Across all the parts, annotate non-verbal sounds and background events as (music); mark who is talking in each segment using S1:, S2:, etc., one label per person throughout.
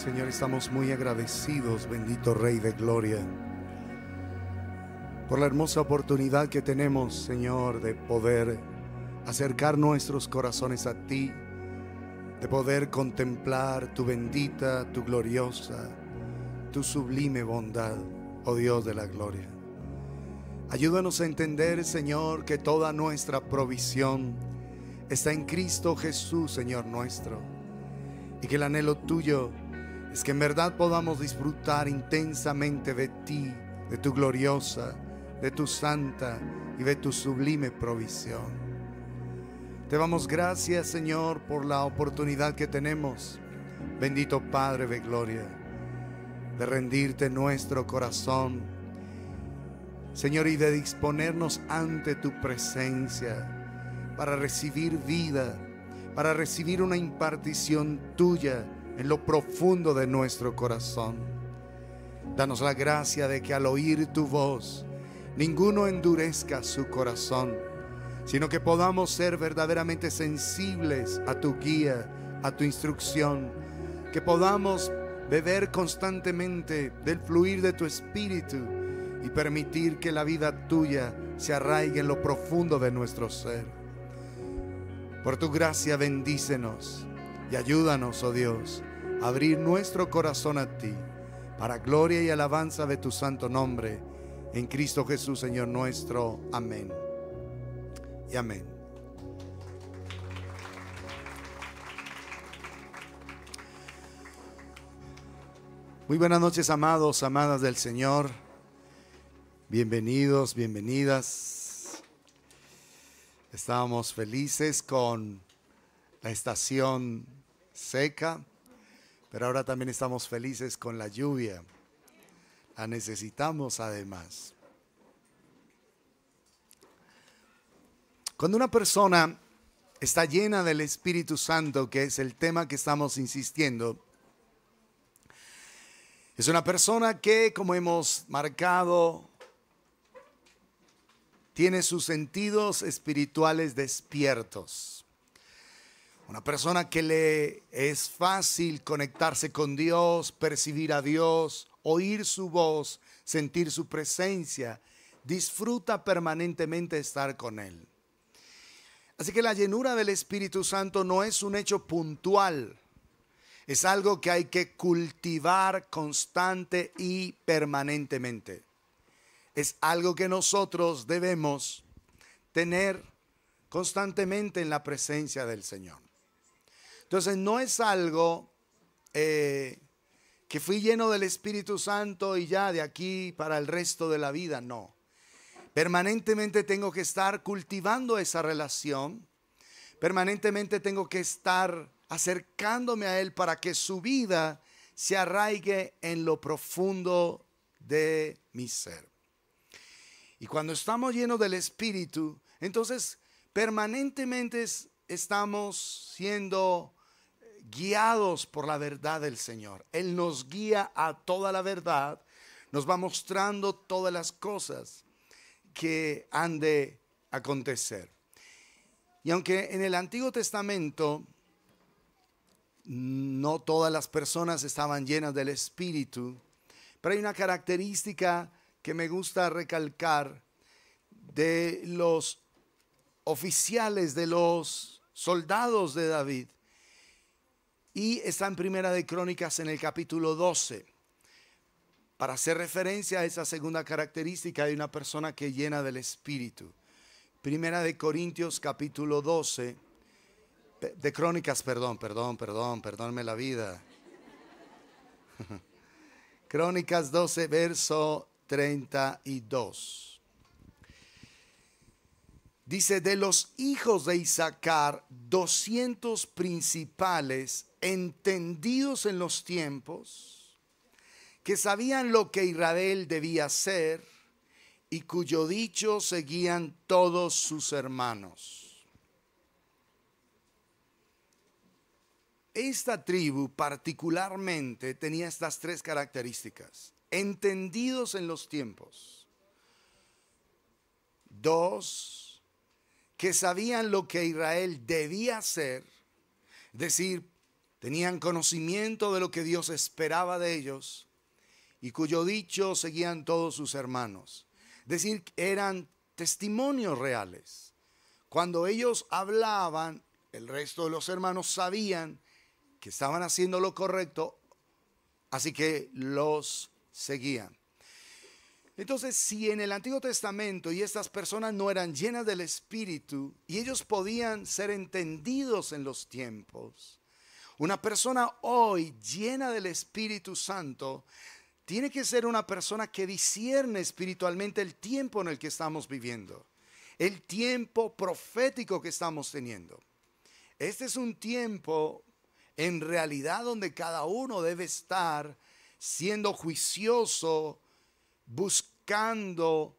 S1: Señor, estamos muy agradecidos, bendito Rey de Gloria, por la hermosa oportunidad que tenemos, Señor, de poder acercar nuestros corazones a ti, de poder contemplar tu bendita, tu gloriosa, tu sublime bondad, oh Dios de la gloria. Ayúdanos a entender, Señor, que toda nuestra provisión está en Cristo Jesús, Señor nuestro, y que el anhelo tuyo es que en verdad podamos disfrutar intensamente de ti, de tu gloriosa, de tu santa y de tu sublime provisión. Te damos gracias, Señor, por la oportunidad que tenemos, bendito Padre de Gloria, de rendirte nuestro corazón, Señor, y de disponernos ante tu presencia para recibir vida, para recibir una impartición tuya en lo profundo de nuestro corazón. Danos la gracia de que al oír tu voz, ninguno endurezca su corazón, sino que podamos ser verdaderamente sensibles a tu guía, a tu instrucción, que podamos beber constantemente del fluir de tu espíritu y permitir que la vida tuya se arraigue en lo profundo de nuestro ser. Por tu gracia bendícenos y ayúdanos, oh Dios, abrir nuestro corazón a ti para gloria y alabanza de tu santo nombre. En Cristo Jesús, Señor nuestro. Amén. Y amén. Muy buenas noches, amados, amadas del Señor. Bienvenidos, bienvenidas. Estábamos felices con la estación seca pero ahora también estamos felices con la lluvia. La necesitamos además. Cuando una persona está llena del Espíritu Santo, que es el tema que estamos insistiendo, es una persona que, como hemos marcado, tiene sus sentidos espirituales despiertos. Una persona que le es fácil conectarse con Dios, percibir a Dios, oír su voz, sentir su presencia, disfruta permanentemente estar con Él. Así que la llenura del Espíritu Santo no es un hecho puntual, es algo que hay que cultivar constante y permanentemente. Es algo que nosotros debemos tener constantemente en la presencia del Señor. Entonces no es algo eh, que fui lleno del Espíritu Santo y ya de aquí para el resto de la vida, no. Permanentemente tengo que estar cultivando esa relación, permanentemente tengo que estar acercándome a Él para que su vida se arraigue en lo profundo de mi ser. Y cuando estamos llenos del Espíritu, entonces permanentemente estamos siendo guiados por la verdad del Señor. Él nos guía a toda la verdad, nos va mostrando todas las cosas que han de acontecer. Y aunque en el Antiguo Testamento mm, no todas las personas estaban llenas del Espíritu, pero hay una característica que me gusta recalcar de los oficiales, de los soldados de David, y está en Primera de Crónicas en el capítulo 12. Para hacer referencia a esa segunda característica de una persona que llena del Espíritu. Primera de Corintios capítulo 12, de Crónicas, perdón, perdón, perdón, perdónme la vida. (laughs) Crónicas 12, verso 32. Dice, de los hijos de Isaacar, 200 principales entendidos en los tiempos, que sabían lo que Israel debía hacer y cuyo dicho seguían todos sus hermanos. Esta tribu particularmente tenía estas tres características. Entendidos en los tiempos. Dos, que sabían lo que Israel debía hacer, decir, tenían conocimiento de lo que Dios esperaba de ellos y cuyo dicho seguían todos sus hermanos. Es decir, eran testimonios reales. Cuando ellos hablaban, el resto de los hermanos sabían que estaban haciendo lo correcto, así que los seguían. Entonces, si en el Antiguo Testamento y estas personas no eran llenas del Espíritu y ellos podían ser entendidos en los tiempos, una persona hoy llena del Espíritu Santo tiene que ser una persona que discierne espiritualmente el tiempo en el que estamos viviendo, el tiempo profético que estamos teniendo. Este es un tiempo en realidad donde cada uno debe estar siendo juicioso, buscando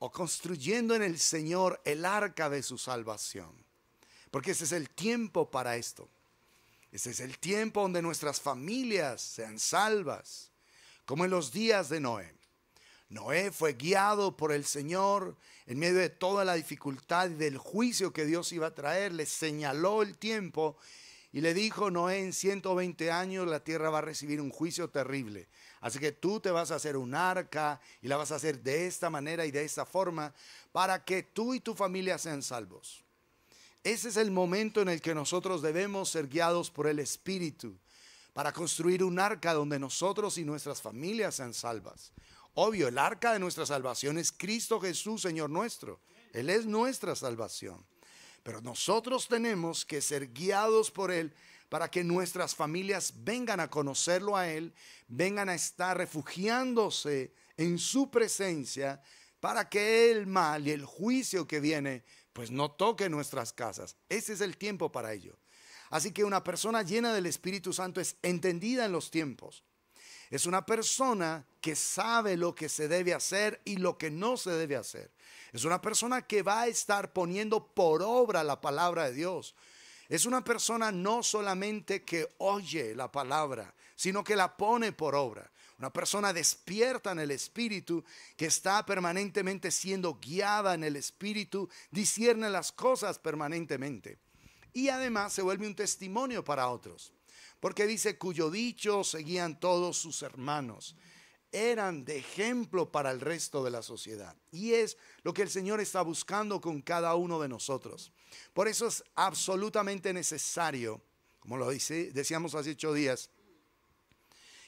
S1: o construyendo en el Señor el arca de su salvación. Porque ese es el tiempo para esto. Este es el tiempo donde nuestras familias sean salvas, como en los días de Noé. Noé fue guiado por el Señor en medio de toda la dificultad y del juicio que Dios iba a traer. Le señaló el tiempo y le dijo, Noé, en 120 años la tierra va a recibir un juicio terrible. Así que tú te vas a hacer un arca y la vas a hacer de esta manera y de esta forma para que tú y tu familia sean salvos. Ese es el momento en el que nosotros debemos ser guiados por el Espíritu para construir un arca donde nosotros y nuestras familias sean salvas. Obvio, el arca de nuestra salvación es Cristo Jesús, Señor nuestro. Él es nuestra salvación. Pero nosotros tenemos que ser guiados por Él para que nuestras familias vengan a conocerlo a Él, vengan a estar refugiándose en su presencia para que el mal y el juicio que viene pues no toque nuestras casas. Ese es el tiempo para ello. Así que una persona llena del Espíritu Santo es entendida en los tiempos. Es una persona que sabe lo que se debe hacer y lo que no se debe hacer. Es una persona que va a estar poniendo por obra la palabra de Dios. Es una persona no solamente que oye la palabra, sino que la pone por obra. Una persona despierta en el Espíritu, que está permanentemente siendo guiada en el Espíritu, discierne las cosas permanentemente. Y además se vuelve un testimonio para otros, porque dice, cuyo dicho seguían todos sus hermanos eran de ejemplo para el resto de la sociedad. Y es lo que el Señor está buscando con cada uno de nosotros. Por eso es absolutamente necesario, como lo decíamos hace ocho días,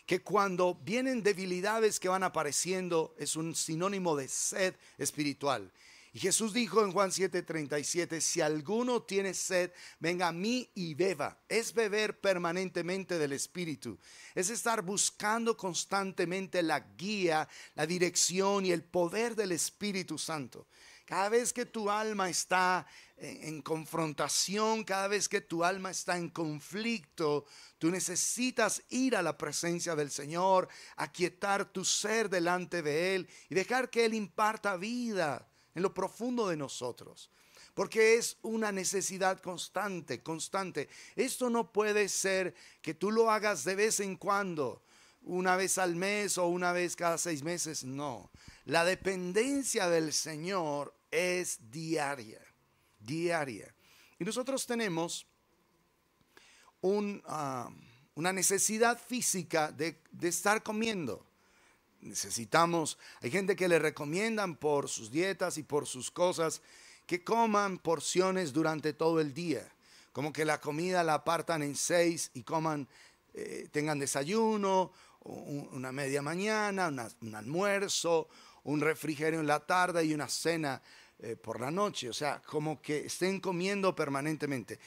S1: que cuando vienen debilidades que van apareciendo es un sinónimo de sed espiritual. Y Jesús dijo en Juan 7:37, si alguno tiene sed, venga a mí y beba. Es beber permanentemente del Espíritu. Es estar buscando constantemente la guía, la dirección y el poder del Espíritu Santo. Cada vez que tu alma está en confrontación, cada vez que tu alma está en conflicto, tú necesitas ir a la presencia del Señor, aquietar tu ser delante de Él y dejar que Él imparta vida en lo profundo de nosotros, porque es una necesidad constante, constante. Esto no puede ser que tú lo hagas de vez en cuando, una vez al mes o una vez cada seis meses, no. La dependencia del Señor es diaria, diaria. Y nosotros tenemos ah, una necesidad física de estar comiendo necesitamos, hay gente que le recomiendan por sus dietas y por sus cosas que coman porciones durante todo el día, como que la comida la apartan en seis y coman, eh, tengan desayuno, una media mañana, un almuerzo, un refrigerio en la tarde y una cena eh, por la noche, o sea, como que estén comiendo permanentemente.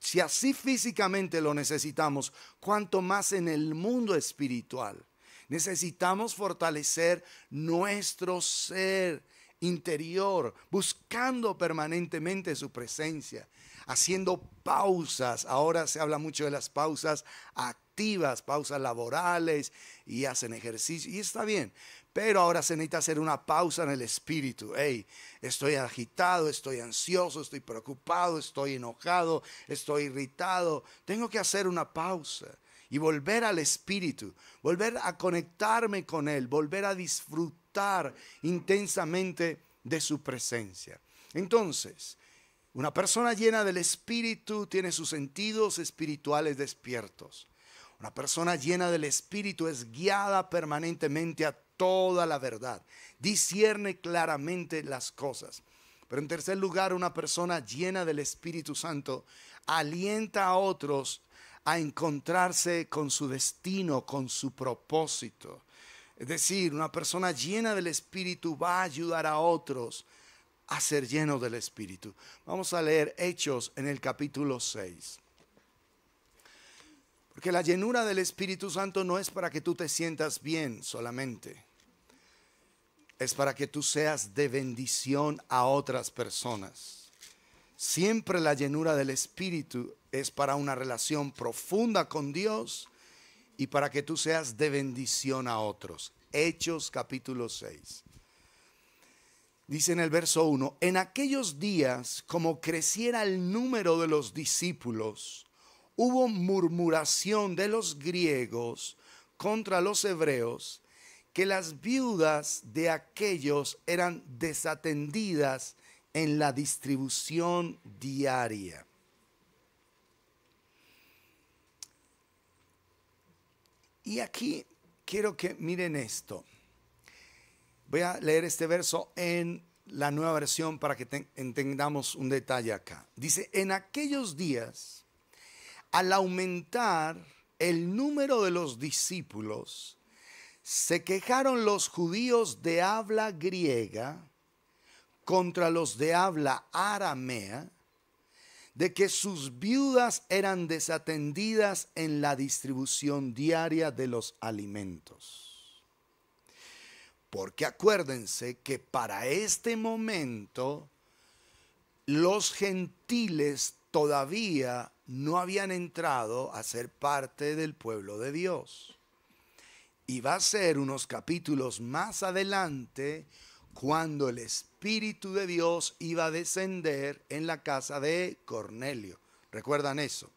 S1: si así físicamente lo necesitamos, cuanto más en el mundo espiritual Necesitamos fortalecer nuestro ser interior, buscando permanentemente su presencia, haciendo pausas. Ahora se habla mucho de las pausas activas, pausas laborales y hacen ejercicio. Y está bien, pero ahora se necesita hacer una pausa en el espíritu. Hey, estoy agitado, estoy ansioso, estoy preocupado, estoy enojado, estoy irritado. Tengo que hacer una pausa y volver al Espíritu, volver a conectarme con Él, volver a disfrutar intensamente de su presencia. Entonces, una persona llena del Espíritu tiene sus sentidos espirituales despiertos. Una persona llena del Espíritu es guiada permanentemente a toda la verdad, discierne claramente las cosas. Pero en tercer lugar, una persona llena del Espíritu Santo alienta a otros a encontrarse con su destino, con su propósito. Es decir, una persona llena del Espíritu va a ayudar a otros a ser lleno del Espíritu. Vamos a leer Hechos en el capítulo 6. Porque la llenura del Espíritu Santo no es para que tú te sientas bien solamente. Es para que tú seas de bendición a otras personas. Siempre la llenura del Espíritu es para una relación profunda con Dios y para que tú seas de bendición a otros. Hechos capítulo 6. Dice en el verso 1, en aquellos días, como creciera el número de los discípulos, hubo murmuración de los griegos contra los hebreos, que las viudas de aquellos eran desatendidas en la distribución diaria. Y aquí quiero que miren esto. Voy a leer este verso en la nueva versión para que entendamos un detalle acá. Dice, en aquellos días, al aumentar el número de los discípulos, se quejaron los judíos de habla griega contra los de habla aramea de que sus viudas eran desatendidas en la distribución diaria de los alimentos. Porque acuérdense que para este momento los gentiles todavía no habían entrado a ser parte del pueblo de Dios. Y va a ser unos capítulos más adelante cuando el Espíritu de Dios iba a descender en la casa de Cornelio. ¿Recuerdan eso?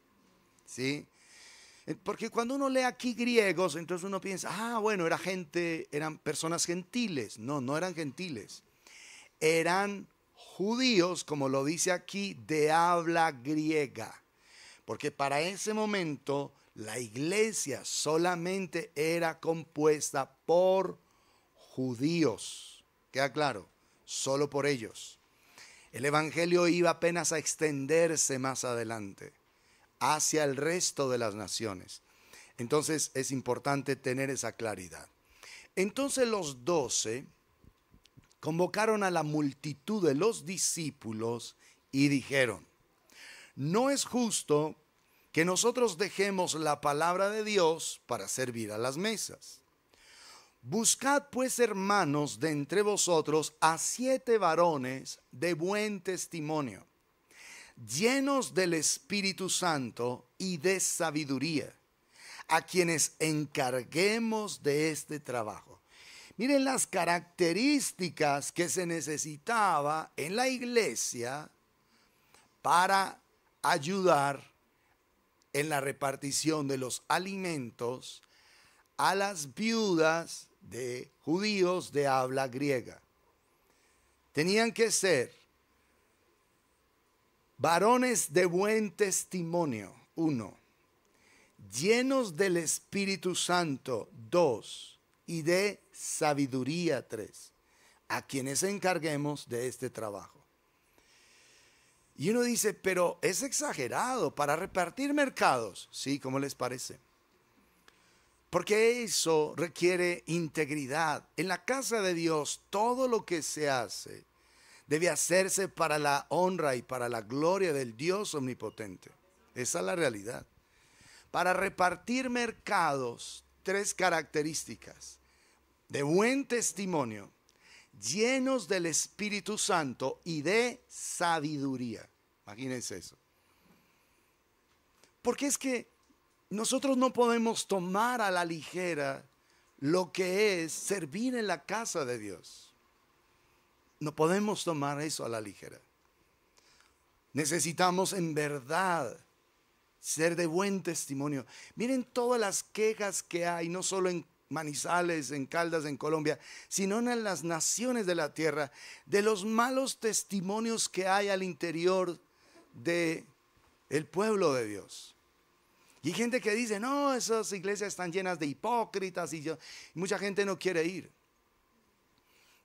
S1: ¿Sí? Eh, porque cuando uno lee aquí griegos, entonces uno piensa, ah, bueno, era gente, eran personas gentiles. No, no eran gentiles. Eran judíos, como lo dice aquí, de habla griega. Porque para ese momento la iglesia solamente era compuesta por judíos. Queda claro, solo por ellos. El Evangelio iba apenas a extenderse más adelante, hacia el resto de las naciones. Entonces es importante tener esa claridad. Entonces los doce convocaron a la multitud de los discípulos y dijeron, no es justo que nosotros dejemos la palabra de Dios para servir a las mesas. Buscad pues, hermanos, de entre vosotros a siete varones de buen testimonio, llenos del Espíritu Santo y de sabiduría, a quienes encarguemos de este trabajo. Miren las características que se necesitaba en la iglesia para ayudar en la repartición de los alimentos a las viudas de judíos de habla griega. Tenían que ser varones de buen testimonio, uno, llenos del Espíritu Santo, dos, y de sabiduría, tres, a quienes encarguemos de este trabajo. Y uno dice, pero es exagerado para repartir mercados. Sí, ¿cómo les parece? Porque eso requiere integridad. En la casa de Dios todo lo que se hace debe hacerse para la honra y para la gloria del Dios omnipotente. Esa es la realidad. Para repartir mercados, tres características. De buen testimonio, llenos del Espíritu Santo y de sabiduría. Imagínense eso. Porque es que nosotros no podemos tomar a la ligera lo que es servir en la casa de Dios. No podemos tomar eso a la ligera. Necesitamos en verdad ser de buen testimonio. Miren todas las quejas que hay, no solo en Manizales, en Caldas, en Colombia, sino en las naciones de la tierra, de los malos testimonios que hay al interior de el pueblo de Dios. Y hay gente que dice, no, esas iglesias están llenas de hipócritas y, yo, mucha gente no quiere ir.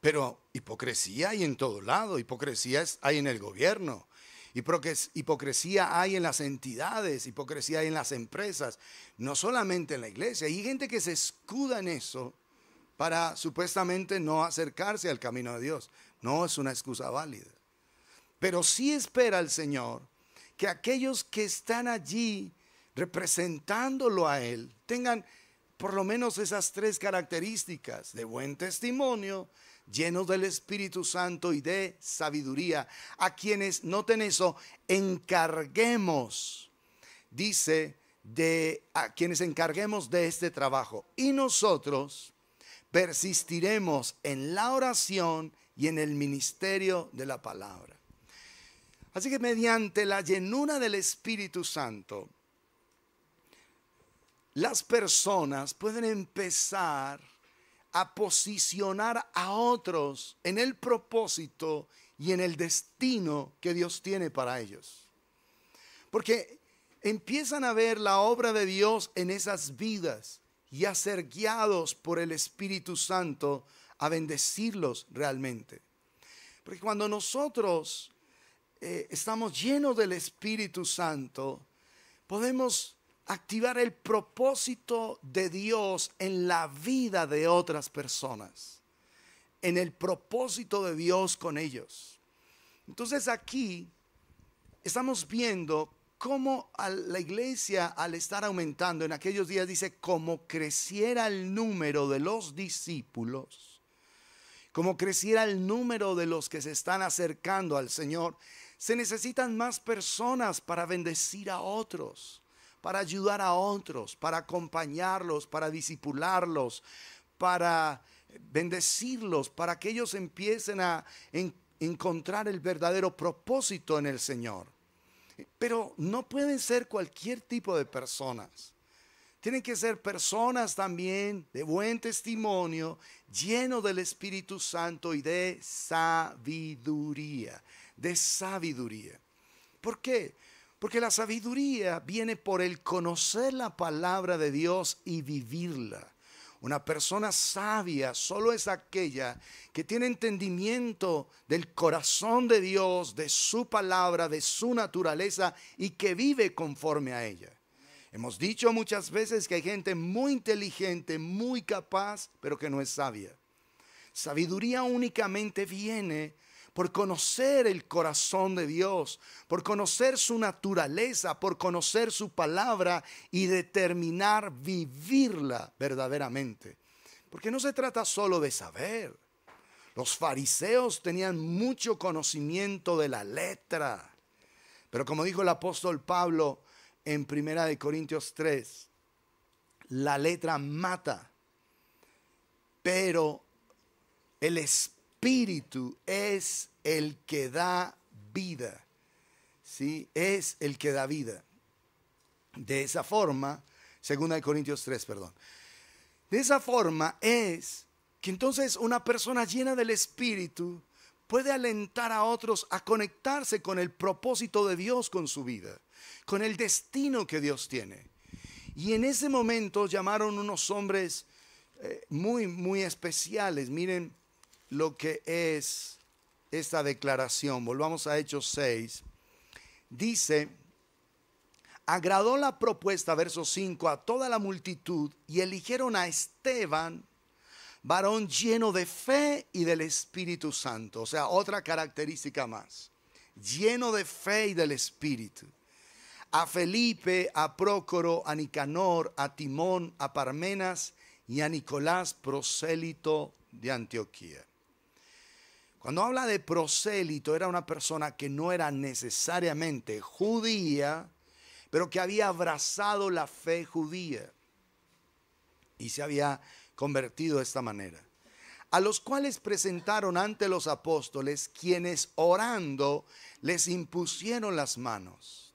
S1: Pero hipocresía hay en todo lado, hipocresía hay en el gobierno, hipocresía hay en las entidades, hipocresía hay en las empresas, no solamente en la iglesia. Y hay gente que se escuda en eso para supuestamente no acercarse al camino de Dios. No es una excusa válida. Pero sí espera el Señor que aquellos que están allí representándolo a Él, tengan por lo menos esas tres características de buen testimonio, llenos del Espíritu Santo y de sabiduría, a quienes, noten eso, encarguemos, dice, de a quienes encarguemos de este trabajo. Y nosotros persistiremos en la oración y en el ministerio de la palabra. Así que mediante la llenura del Espíritu Santo, las personas pueden empezar a posicionar a otros en el propósito y en el destino que Dios tiene para ellos. Porque empiezan a ver la obra de Dios en esas vidas y a ser guiados por el Espíritu Santo a bendecirlos realmente. Porque cuando nosotros eh, estamos llenos del Espíritu Santo, podemos activar el propósito de Dios en la vida de otras personas, en el propósito de Dios con ellos. Entonces aquí estamos viendo cómo la iglesia al estar aumentando en aquellos días dice, como creciera el número de los discípulos, como creciera el número de los que se están acercando al Señor, se necesitan más personas para bendecir a otros para ayudar a otros, para acompañarlos, para disipularlos, para bendecirlos, para que ellos empiecen a encontrar el verdadero propósito en el Señor. Pero no pueden ser cualquier tipo de personas. Tienen que ser personas también de buen testimonio, lleno del Espíritu Santo y de sabiduría, de sabiduría. ¿Por qué? Porque la sabiduría viene por el conocer la palabra de Dios y vivirla. Una persona sabia solo es aquella que tiene entendimiento del corazón de Dios, de su palabra, de su naturaleza y que vive conforme a ella. Hemos dicho muchas veces que hay gente muy inteligente, muy capaz, pero que no es sabia. Sabiduría únicamente viene por conocer el corazón de Dios, por conocer su naturaleza, por conocer su palabra y determinar vivirla verdaderamente. Porque no se trata solo de saber. Los fariseos tenían mucho conocimiento de la letra. Pero como dijo el apóstol Pablo en Primera de Corintios 3, la letra mata, pero el espíritu espíritu es el que da vida. ¿sí? Es el que da vida. De esa forma, segunda de Corintios 3, perdón. De esa forma es que entonces una persona llena del espíritu puede alentar a otros a conectarse con el propósito de Dios con su vida, con el destino que Dios tiene. Y en ese momento llamaron unos hombres eh, muy, muy especiales. Miren, lo que es esta declaración. Volvamos a Hechos 6. Dice, agradó la propuesta, verso 5, a toda la multitud y eligieron a Esteban, varón lleno de fe y del Espíritu Santo. O sea, otra característica más, lleno de fe y del Espíritu. A Felipe, a Prócoro, a Nicanor, a Timón, a Parmenas y a Nicolás, prosélito de Antioquía. Cuando habla de prosélito, era una persona que no era necesariamente judía, pero que había abrazado la fe judía y se había convertido de esta manera. A los cuales presentaron ante los apóstoles, quienes orando les impusieron las manos.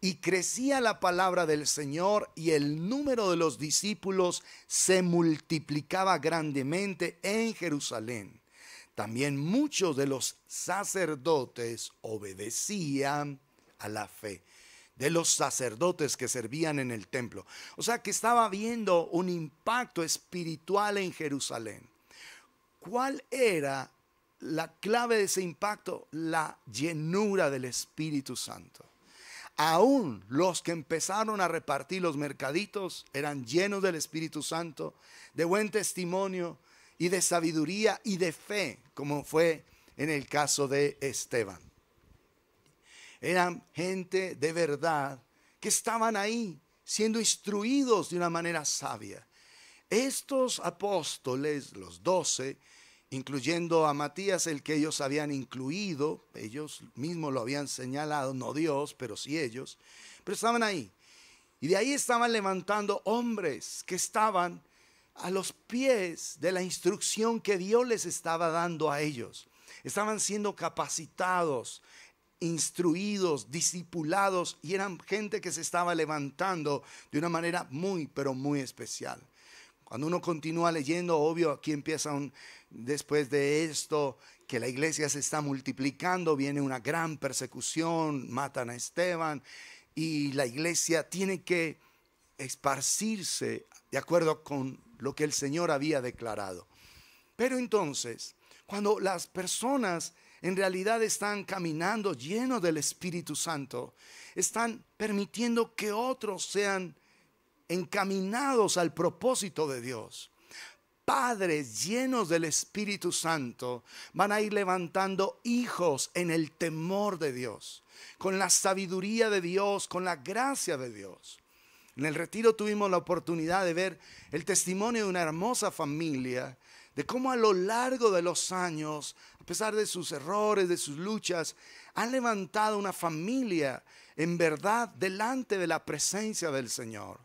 S1: Y crecía la palabra del Señor y el número de los discípulos se multiplicaba grandemente en Jerusalén también muchos de los sacerdotes obedecían a la fe de los sacerdotes que servían en el templo. O sea que estaba habiendo un impacto espiritual en Jerusalén. ¿Cuál era la clave de ese impacto? La llenura del Espíritu Santo. Aún los que empezaron a repartir los mercaditos eran llenos del Espíritu Santo, de buen testimonio, y de sabiduría y de fe, como fue en el caso de Esteban. Eran gente de verdad que estaban ahí siendo instruidos de una manera sabia. Estos apóstoles, los doce, incluyendo a Matías, el que ellos habían incluido, ellos mismos lo habían señalado, no Dios, pero sí ellos, pero estaban ahí. Y de ahí estaban levantando hombres que estaban a los pies de la instrucción que Dios les estaba dando a ellos. Estaban siendo capacitados, instruidos, discipulados y eran gente que se estaba levantando de una manera muy, pero muy especial. Cuando uno continúa leyendo, obvio, aquí empieza un, después de esto, que la iglesia se está multiplicando, viene una gran persecución, matan a Esteban y la iglesia tiene que esparcirse de acuerdo con lo que el Señor había declarado. Pero entonces, cuando las personas en realidad están caminando llenos del Espíritu Santo, están permitiendo que otros sean encaminados al propósito de Dios. Padres llenos del Espíritu Santo van a ir levantando hijos en el temor de Dios, con la sabiduría de Dios, con la gracia de Dios. En el retiro tuvimos la oportunidad de ver el testimonio de una hermosa familia, de cómo a lo largo de los años, a pesar de sus errores, de sus luchas, han levantado una familia en verdad delante de la presencia del Señor.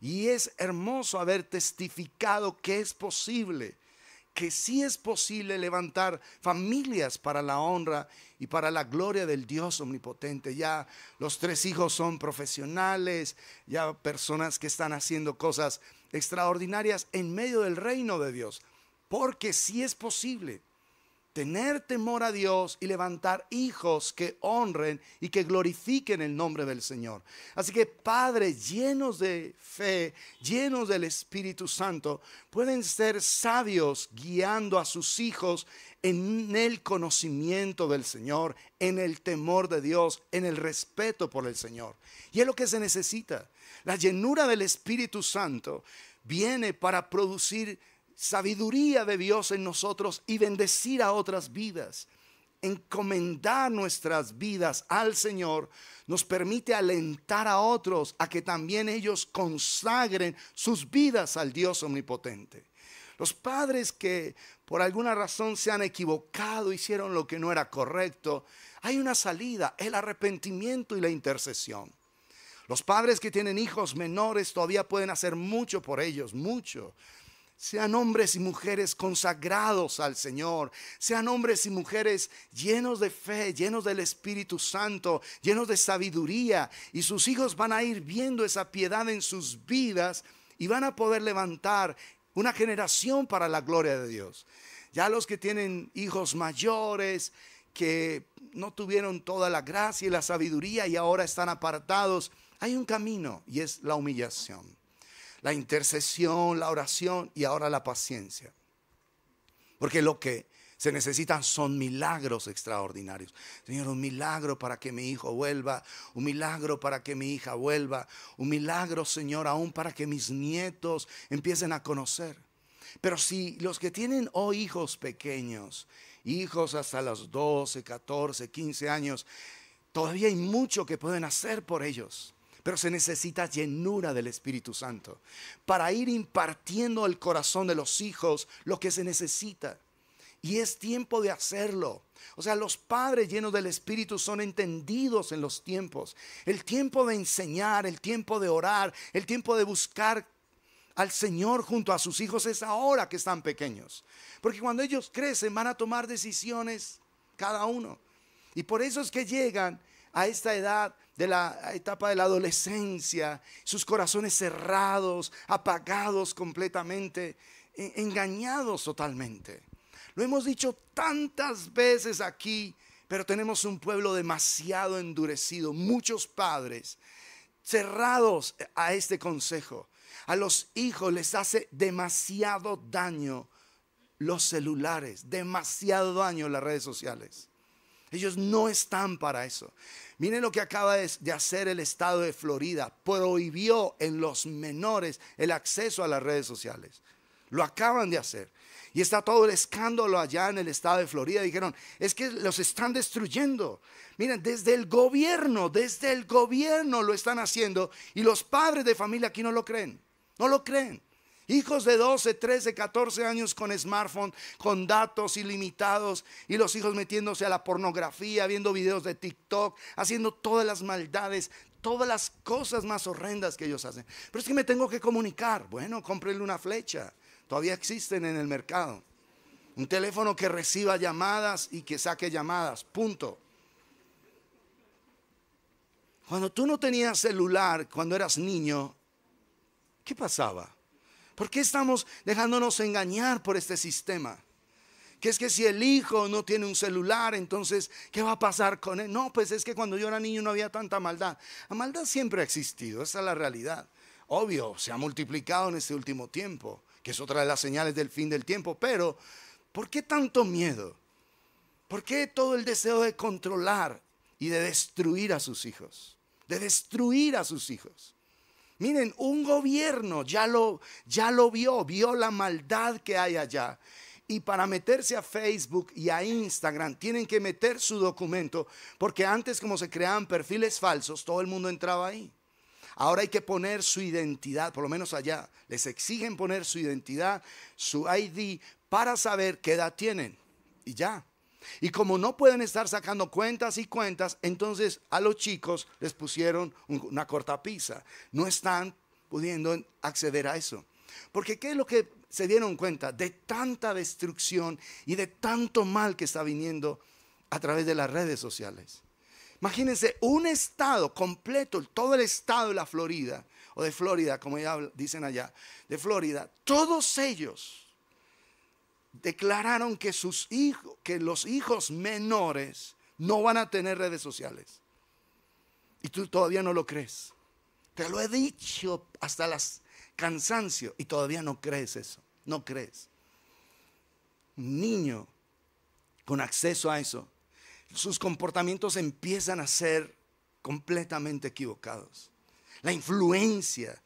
S1: Y es hermoso haber testificado que es posible que sí es posible levantar familias para la honra y para la gloria del Dios omnipotente. Ya los tres hijos son profesionales, ya personas que están haciendo cosas extraordinarias en medio del reino de Dios, porque sí es posible tener temor a Dios y levantar hijos que honren y que glorifiquen el nombre del Señor. Así que padres llenos de fe, llenos del Espíritu Santo, pueden ser sabios guiando a sus hijos en el conocimiento del Señor, en el temor de Dios, en el respeto por el Señor. Y es lo que se necesita. La llenura del Espíritu Santo viene para producir sabiduría de Dios en nosotros y bendecir a otras vidas. Encomendar nuestras vidas al Señor nos permite alentar a otros a que también ellos consagren sus vidas al Dios omnipotente. Los padres que por alguna razón se han equivocado, hicieron lo que no era correcto, hay una salida, el arrepentimiento y la intercesión. Los padres que tienen hijos menores todavía pueden hacer mucho por ellos, mucho. Sean hombres y mujeres consagrados al Señor. Sean hombres y mujeres llenos de fe, llenos del Espíritu Santo, llenos de sabiduría. Y sus hijos van a ir viendo esa piedad en sus vidas y van a poder levantar una generación para la gloria de Dios. Ya los que tienen hijos mayores, que no tuvieron toda la gracia y la sabiduría y ahora están apartados, hay un camino y es la humillación la intercesión, la oración y ahora la paciencia. Porque lo que se necesitan son milagros extraordinarios. Señor, un milagro para que mi hijo vuelva, un milagro para que mi hija vuelva, un milagro, Señor, aún para que mis nietos empiecen a conocer. Pero si los que tienen hoy oh, hijos pequeños, hijos hasta los 12, 14, 15 años, todavía hay mucho que pueden hacer por ellos. Pero se necesita llenura del Espíritu Santo para ir impartiendo al corazón de los hijos lo que se necesita. Y es tiempo de hacerlo. O sea, los padres llenos del Espíritu son entendidos en los tiempos. El tiempo de enseñar, el tiempo de orar, el tiempo de buscar al Señor junto a sus hijos es ahora que están pequeños. Porque cuando ellos crecen van a tomar decisiones cada uno. Y por eso es que llegan a esta edad de la etapa de la adolescencia, sus corazones cerrados, apagados completamente, e, engañados totalmente. Lo hemos dicho tantas veces aquí, pero tenemos un pueblo demasiado endurecido, muchos padres cerrados a este consejo. A los hijos les hace demasiado daño los celulares, demasiado daño las redes sociales. Ellos no están para eso. Miren lo que acaba de hacer el estado de Florida. Prohibió en los menores el acceso a las redes sociales. Lo acaban de hacer. Y está todo el escándalo allá en el estado de Florida. Dijeron, es que los están destruyendo. Miren, desde el gobierno, desde el gobierno lo están haciendo. Y los padres de familia aquí no lo creen. No lo creen. Hijos de 12, 13, 14 años con smartphone, con datos ilimitados y los hijos metiéndose a la pornografía, viendo videos de TikTok, haciendo todas las maldades, todas las cosas más horrendas que ellos hacen. Pero es que me tengo que comunicar. Bueno, cómprenle una flecha. Todavía existen en el mercado. Un teléfono que reciba llamadas y que saque llamadas. Punto. Cuando tú no tenías celular, cuando eras niño, ¿qué pasaba? ¿Por qué estamos dejándonos engañar por este sistema? que es que si el hijo no tiene un celular, entonces, ¿qué va a pasar con él? No, pues es que cuando yo era niño no había tanta maldad. La maldad siempre ha existido, esa es la realidad. Obvio, se ha multiplicado en este último tiempo, que es otra de las señales del fin del tiempo, pero ¿por qué tanto miedo? ¿Por qué todo el deseo de controlar y de destruir a sus hijos? De destruir a sus hijos. Miren, un gobierno ya lo, ya lo vio, vio la maldad que hay allá. Y para meterse a Facebook y a Instagram tienen que meter su documento, porque antes como se creaban perfiles falsos, todo el mundo entraba ahí. Ahora hay que poner su identidad, por lo menos allá. Les exigen poner su identidad, su ID, para saber qué edad tienen. Y ya, y como no pueden estar sacando cuentas y cuentas, entonces a los chicos les pusieron una pizza No están pudiendo acceder a eso. Porque ¿qué es lo que se dieron cuenta? De tanta destrucción y de tanto mal que está viniendo a través de las redes sociales. Imagínense un estado completo, todo el estado de la Florida, o de Florida, como ya dicen allá, de Florida, todos ellos declararon que, sus hijos, que los hijos menores no van a tener redes sociales. Y tú todavía no lo crees. Te lo he dicho hasta las cansancio y todavía no crees eso. No crees. Un niño con acceso a eso, sus comportamientos empiezan a ser completamente equivocados. La influencia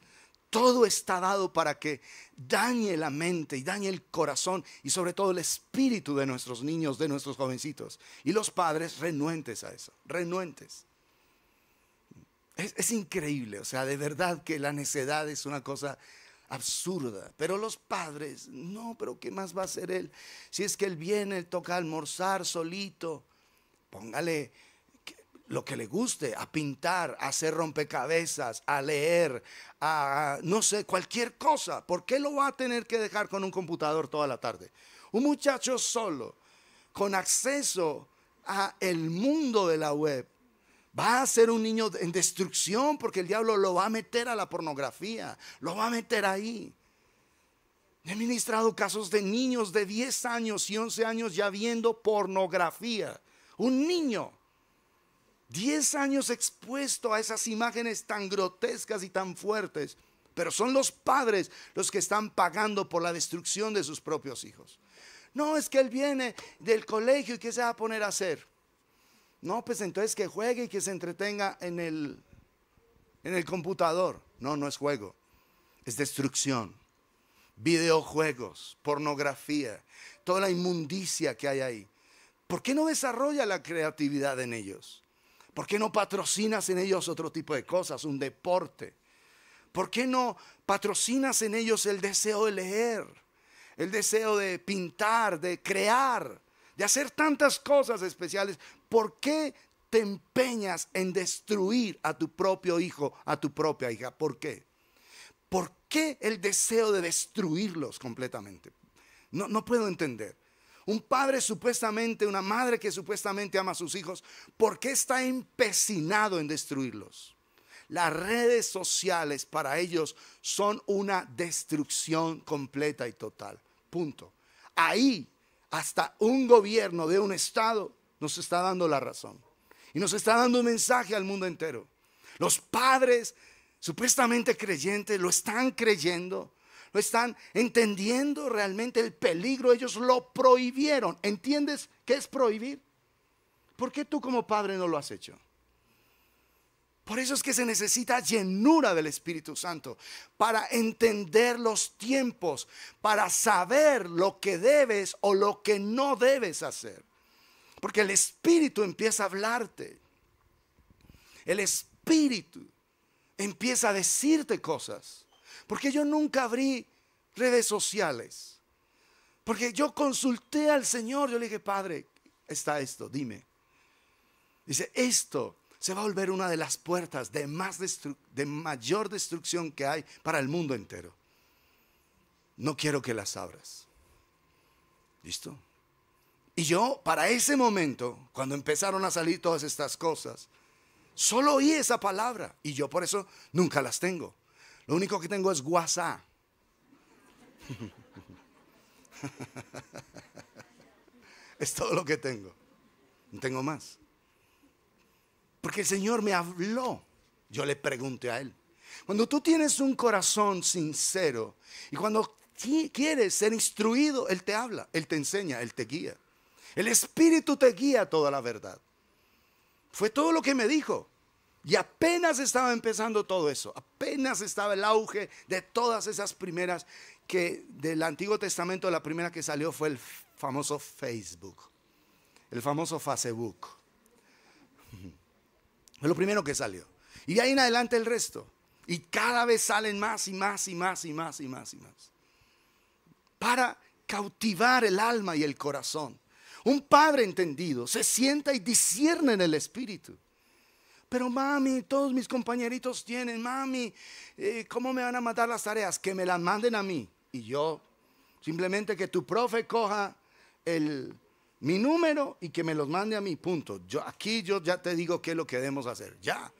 S1: todo está dado para que dañe la mente y dañe el corazón y sobre todo el espíritu de nuestros niños, de nuestros jovencitos. Y los padres renuentes a eso, renuentes. Es, increíble, o sea, de verdad que la necedad es una cosa absurda. Pero los padres, no, pero ¿qué más va a hacer él? Si es que él viene, toca almorzar solito, póngale lo que le guste, a pintar, a hacer rompecabezas, a leer, a, no sé, cualquier cosa. ¿Por qué lo va a tener que dejar con un computador toda la tarde? Un muchacho solo, con acceso a el mundo de la web, va a ser un niño en destrucción porque el diablo lo va a meter a la pornografía, lo va a meter ahí. He ministrado casos de niños de 10 años y 11 años ya viendo pornografía. Un niño 10 años expuesto a esas imágenes tan grotescas y tan fuertes. Pero son los padres los que están pagando por la destrucción de sus propios hijos. No, es que él viene del colegio y que se va a poner a hacer? No, pues entonces que juegue y que se entretenga en el, en el computador. No, no es juego, es destrucción. Videojuegos, pornografía, toda la inmundicia que hay ahí. ¿Por qué no desarrolla la creatividad en ellos? ¿Por qué no patrocinas en ellos otro tipo de cosas, un deporte? ¿Por qué no patrocinas en ellos el deseo de leer, el deseo de pintar, de crear, de hacer tantas cosas especiales? ¿Por qué te empeñas en destruir a tu propio hijo, a tu propia hija? ¿Por qué? ¿Por qué el deseo de destruirlos completamente? No, no puedo entender un padre supuestamente, una madre que supuestamente ama a sus hijos, ¿por qué está empecinado en destruirlos? Las redes sociales para ellos son una destrucción completa y total. Punto. Ahí hasta un gobierno de un estado nos está dando la razón y nos está dando un mensaje al mundo entero. Los padres supuestamente creyentes lo están creyendo no están entendiendo realmente el peligro, ellos lo prohibieron. ¿Entiendes qué es prohibir? ¿Por qué tú como padre no lo has hecho? Por eso es que se necesita llenura del Espíritu Santo, para entender los tiempos, para saber lo que debes o lo que no debes hacer. Porque el Espíritu empieza a hablarte. El Espíritu empieza a decirte cosas. Porque yo nunca abrí redes sociales. Porque yo consulté al Señor, yo le dije, Padre, está esto, dime. Dice, esto se va a volver una de las puertas de, más de mayor destrucción que hay para el mundo entero. No quiero que las abras. ¿Listo? Y yo, para ese momento, cuando empezaron a salir todas estas cosas, solo oí esa palabra y yo por eso nunca las tengo. Lo único que tengo es WhatsApp. es todo lo que tengo. No tengo más. Porque el Señor me habló. Yo le pregunté a Él. Cuando tú tienes un corazón sincero y cuando quieres ser instruido, Él te habla, Él te enseña, Él te guía. El Espíritu te guía toda la verdad. Fue todo lo que me dijo. Y apenas estaba empezando todo eso, apenas estaba el auge de todas esas primeras que del Antiguo Testamento la primera que salió fue el famoso Facebook, el famoso Facebook. Es (laughs) lo primero que salió. Y de ahí en adelante el resto. Y cada vez salen más y más y más y más y más y más. Para cautivar el alma y el corazón. Un padre entendido se sienta y discierne en el espíritu pero mami, todos mis compañeritos tienen, mami, eh, ¿cómo me van a mandar las tareas? Que me las manden a mí. Y yo, simplemente que tu profe coja mi número y que me los mande a mí, punto. Yo, aquí yo ya te digo qué es lo que debemos hacer, ya.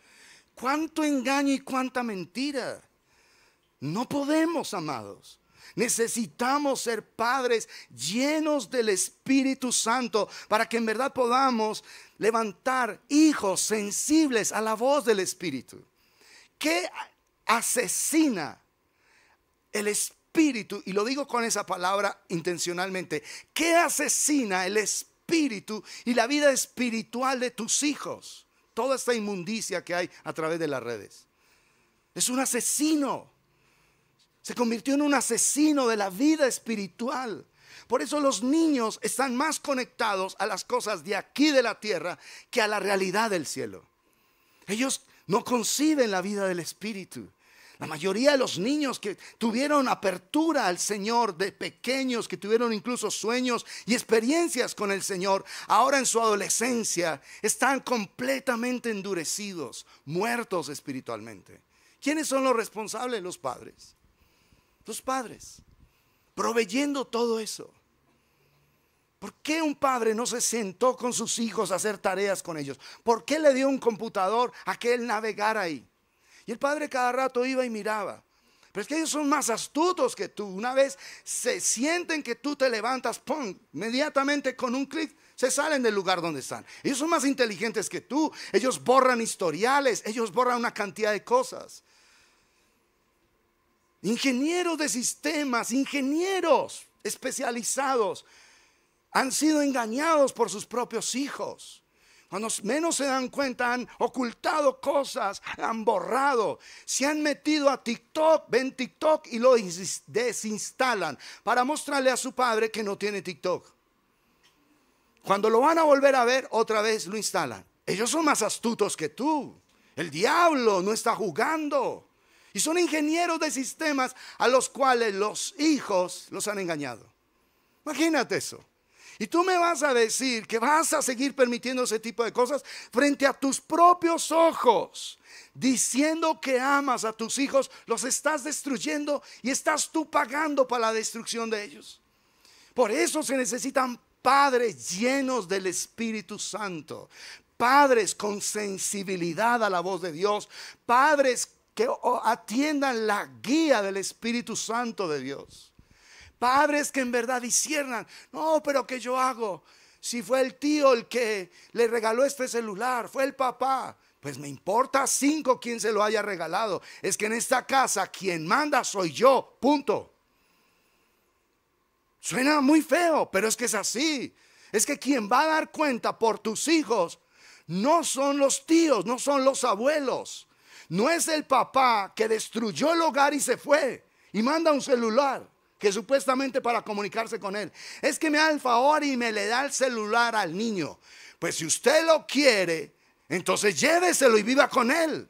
S1: ¿Cuánto engaño y cuánta mentira? No podemos, amados. Necesitamos ser padres llenos del Espíritu Santo para que en verdad podamos levantar hijos sensibles a la voz del Espíritu. ¿Qué asesina el Espíritu? Y lo digo con esa palabra intencionalmente. ¿Qué asesina el Espíritu y la vida espiritual de tus hijos? Toda esta inmundicia que hay a través de las redes. Es un asesino. Se convirtió en un asesino de la vida espiritual. Por eso los niños están más conectados a las cosas de aquí de la tierra que a la realidad del cielo. Ellos no conciben la vida del espíritu. La mayoría de los niños que tuvieron apertura al Señor de pequeños, que tuvieron incluso sueños y experiencias con el Señor, ahora en su adolescencia están completamente endurecidos, muertos espiritualmente. ¿Quiénes son los responsables? Los padres. Los padres, proveyendo todo eso. ¿Por qué un padre no se sentó con sus hijos a hacer tareas con ellos? ¿Por qué le dio un computador a que él navegara ahí? Y el padre cada rato iba y miraba. Pero es que ellos son más astutos que tú. Una vez se sienten que tú te levantas, ¡pum! Inmediatamente con un clic se salen del lugar donde están. Ellos son más inteligentes que tú. Ellos borran historiales, ellos borran una cantidad de cosas. Ingenieros de sistemas, ingenieros especializados, han sido engañados por sus propios hijos. Cuando menos se dan cuenta, han ocultado cosas, han borrado, se han metido a TikTok, ven TikTok y lo desinstalan para mostrarle a su padre que no tiene TikTok. Cuando lo van a volver a ver, otra vez lo instalan. Ellos son más astutos que tú. El diablo no está jugando. Y son ingenieros de sistemas a los cuales los hijos los han engañado. Imagínate eso. Y tú me vas a decir que vas a seguir permitiendo ese tipo de cosas frente a tus propios ojos. Diciendo que amas a tus hijos, los estás destruyendo y estás tú pagando para la destrucción de ellos. Por eso se necesitan padres llenos del Espíritu Santo, padres con sensibilidad a la voz de Dios, padres que atiendan la guía del Espíritu Santo de Dios. Padres que en verdad disiernan, no, pero ¿qué yo hago? Si fue el tío el que le regaló este celular, fue el papá, pues me importa cinco quien se lo haya regalado. Es que en esta casa quien manda soy yo, punto. Suena muy feo, pero es que es así. Es que quien va a dar cuenta por tus hijos no son los tíos, no son los abuelos. No es el papá que destruyó el hogar y se fue y manda un celular que supuestamente para comunicarse con él. Es que me da el favor y me le da el celular al niño. Pues si usted lo quiere, entonces lléveselo y viva con él.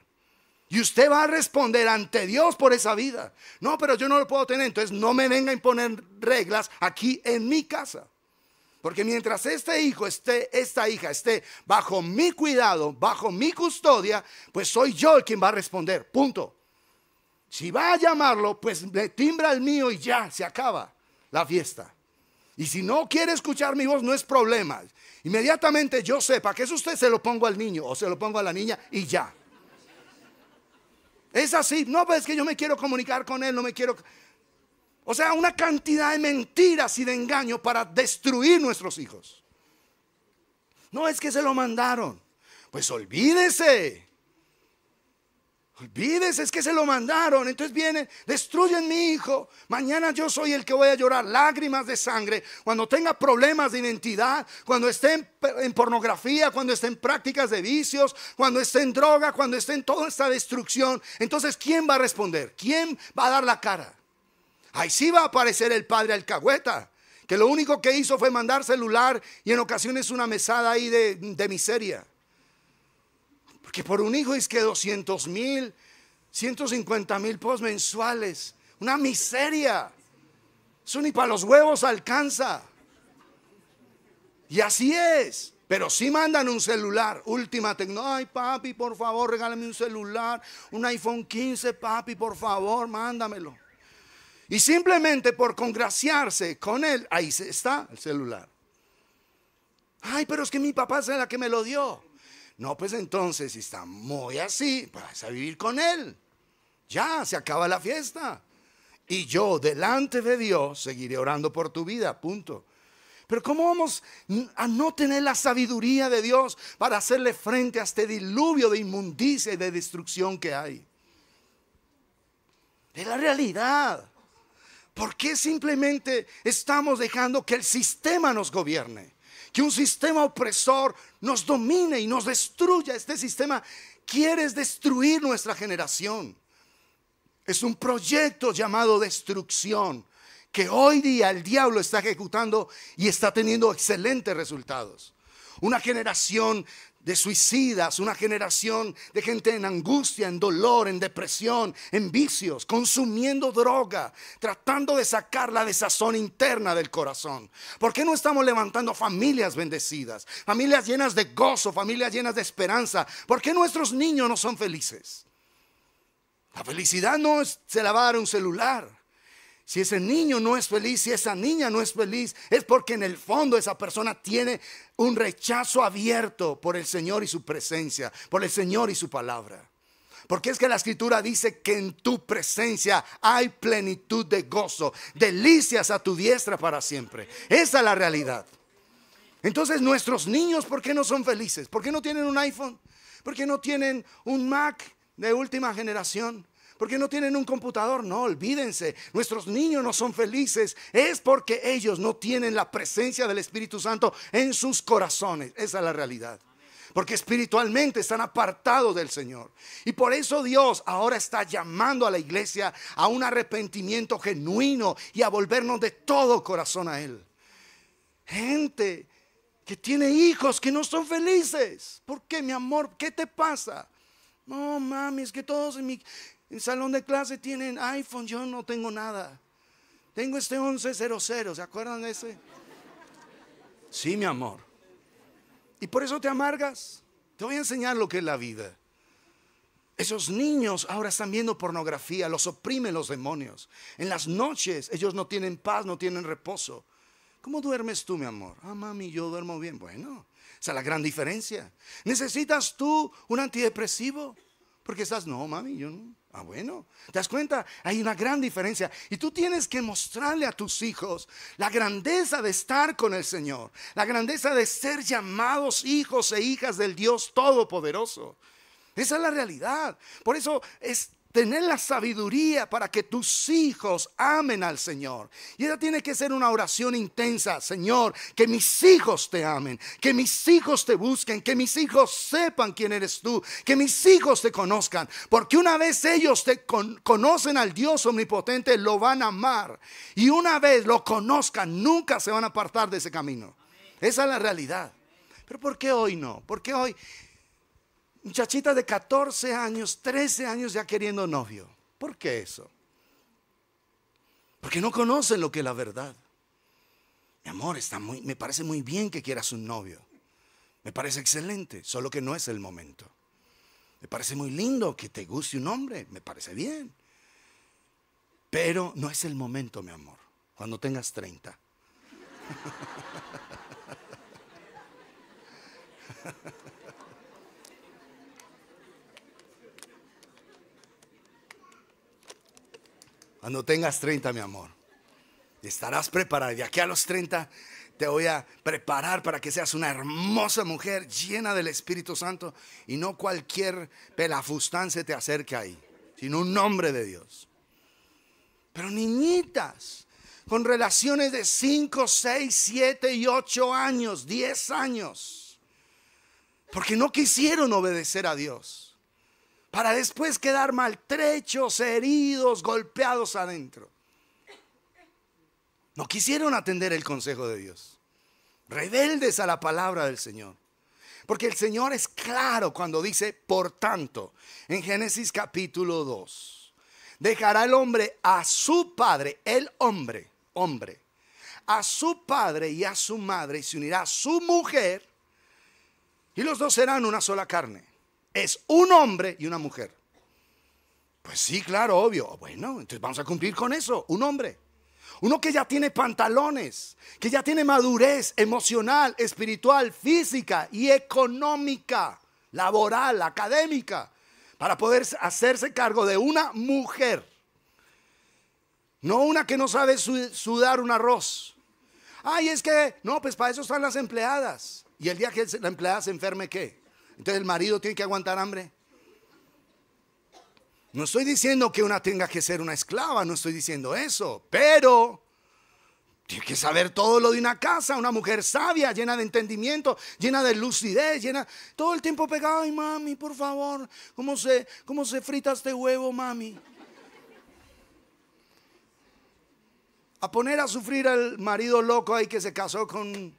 S1: Y usted va a responder ante Dios por esa vida. No, pero yo no lo puedo tener, entonces no me venga a imponer reglas aquí en mi casa. Porque mientras este hijo esté, esta hija esté bajo mi cuidado, bajo mi custodia, pues soy yo el quien va a responder. Punto. Si va a llamarlo, pues le timbra el mío y ya se acaba la fiesta. Y si no quiere escuchar mi voz, no es problema. Inmediatamente yo sepa que es usted se lo pongo al niño o se lo pongo a la niña y ya. Es así. No, pues es que yo me quiero comunicar con él, no me quiero... O sea, una cantidad de mentiras y de engaño para destruir nuestros hijos. No es que se lo mandaron. Pues olvídese. Olvídese, es que se lo mandaron. Entonces vienen, destruyen mi hijo. Mañana yo soy el que voy a llorar lágrimas de sangre. Cuando tenga problemas de identidad, cuando esté en, en pornografía, cuando esté en prácticas de vicios, cuando esté en droga, cuando esté en toda esta destrucción. Entonces, ¿quién va a responder? ¿Quién va a dar la cara? Ahí sí va a aparecer el padre alcahueta, que lo único que hizo fue mandar celular y en ocasiones una mesada ahí de, miseria. Porque por un hijo es que 200 mil, 150 mil post mensuales, una miseria. Eso ni para los huevos alcanza. Y así es. Pero si sí mandan un celular, última tecnología. Ay, papi, por favor, regálame un celular, un iPhone 15, papi, por favor, mándamelo. Y simplemente por congraciarse con él, ahí está el celular. Ay, pero es que mi papá es la que me lo dio. No, pues entonces, si está muy así, vas a vivir con él. Ya, se acaba la fiesta. Y yo, delante de Dios, seguiré orando por tu vida, punto. Pero ¿cómo vamos a no tener la sabiduría de Dios para hacerle frente a este diluvio de inmundicia y de destrucción que hay? de la realidad. ¿Por qué simplemente estamos dejando que el sistema nos gobierne? Que un sistema opresor nos domine y nos destruya. Este sistema quiere destruir nuestra generación. Es un proyecto llamado destrucción que hoy día el diablo está ejecutando y está teniendo excelentes resultados. Una generación de suicidas, una generación de gente en angustia, en dolor, en depresión, en vicios, consumiendo droga, tratando de sacar la desazón interna del corazón. ¿Por qué no estamos levantando familias bendecidas, familias llenas de gozo, familias llenas de esperanza? ¿Por qué nuestros niños no son felices? La felicidad no se la un celular. Si ese niño no es feliz, si esa niña no es feliz, es porque en el fondo esa persona tiene un rechazo abierto por el Señor y su presencia, por el Señor y su palabra. Porque es que la escritura dice que en tu presencia hay plenitud de gozo, delicias a tu diestra para siempre. Esa es la realidad. Entonces nuestros niños, ¿por qué no son felices? ¿Por qué no tienen un iPhone? ¿Por qué no tienen un Mac de última generación? porque no tienen un computador. No, olvídense, nuestros niños no son felices. Es porque ellos no tienen la presencia del Espíritu Santo en sus corazones. Esa es la realidad. Porque espiritualmente están apartados del Señor. Y por eso Dios ahora está llamando a la iglesia a un arrepentimiento genuino y a volvernos de todo corazón a Él. Gente que tiene hijos que no son felices. ¿Por qué, mi amor? ¿Qué te pasa? No, mami, es que todos en mi, en salón de clase tienen iPhone, yo no tengo nada. Tengo este 1100, ¿se acuerdan de ese? Sí, mi amor. Y por eso te amargas. Te voy a enseñar lo que es la vida. Esos niños ahora están viendo pornografía, los oprimen los demonios. En las noches ellos no tienen paz, no tienen reposo. ¿Cómo duermes tú, mi amor? Ah, mami, yo duermo bien. Bueno, esa es la gran diferencia. ¿Necesitas tú un antidepresivo? Porque estás, no, mami, yo no. Ah, bueno, ¿te das cuenta? Hay una gran diferencia. Y tú tienes que mostrarle a tus hijos la grandeza de estar con el Señor, la grandeza de ser llamados hijos e hijas del Dios Todopoderoso. Esa es la realidad. Por eso es tener la sabiduría para que tus hijos amen al Señor. Y esa tiene que ser una oración intensa, Señor, que mis hijos te amen, que mis hijos te busquen, que mis hijos sepan quién eres tú, que mis hijos te conozcan, porque una vez ellos te conocen al Dios omnipotente, lo van a amar. Y una vez lo conozcan, nunca se van a apartar de ese camino. Esa es la realidad. Pero ¿por qué hoy no? ¿Por qué hoy Muchachita de 14 años, 13 años ya queriendo novio. ¿Por qué eso? Porque no conocen lo que es la verdad. Mi amor, está muy, me parece muy bien que quieras un novio. Me parece excelente, solo que no es el momento. Me parece muy lindo que te guste un hombre, me parece bien. Pero no es el momento, mi amor, cuando tengas 30. (laughs) Cuando tengas 30, mi amor. estarás preparada. y aquí a los 30 te voy a preparar para que seas una hermosa mujer llena del Espíritu Santo y no cualquier pelafustán se te acerque ahí, sino un nombre de Dios. Pero niñitas, con relaciones de 5, 6, 7 y 8 años, 10 años, porque no quisieron obedecer a Dios para después quedar maltrechos, heridos, golpeados adentro. No quisieron atender el consejo de Dios. Rebeldes a la palabra del Señor. Porque el Señor es claro cuando dice, por tanto, en Génesis capítulo 2, dejará el hombre a su padre, el hombre, hombre, a su padre y a su madre y se unirá a su mujer y los dos serán una sola carne es un hombre y una mujer. Pues sí, claro, obvio. Bueno, entonces vamos a cumplir con eso, un hombre. Uno que ya tiene pantalones, que ya tiene madurez emocional, espiritual, física y económica, laboral, académica, para poder hacerse cargo de una mujer. No una que no sabe sudar un arroz. Ay, es que, no, pues para eso están las empleadas. Y el día que la empleada se enferme, ¿qué? Entonces el marido tiene que aguantar hambre. No estoy diciendo que una tenga que ser una esclava, no estoy diciendo eso, pero tiene que saber todo lo de una casa, una mujer sabia, llena de entendimiento, llena de lucidez, llena todo el tiempo pegado, ay mami, por favor, ¿cómo se, cómo se frita este huevo, mami? A poner a sufrir al marido loco ahí que se casó con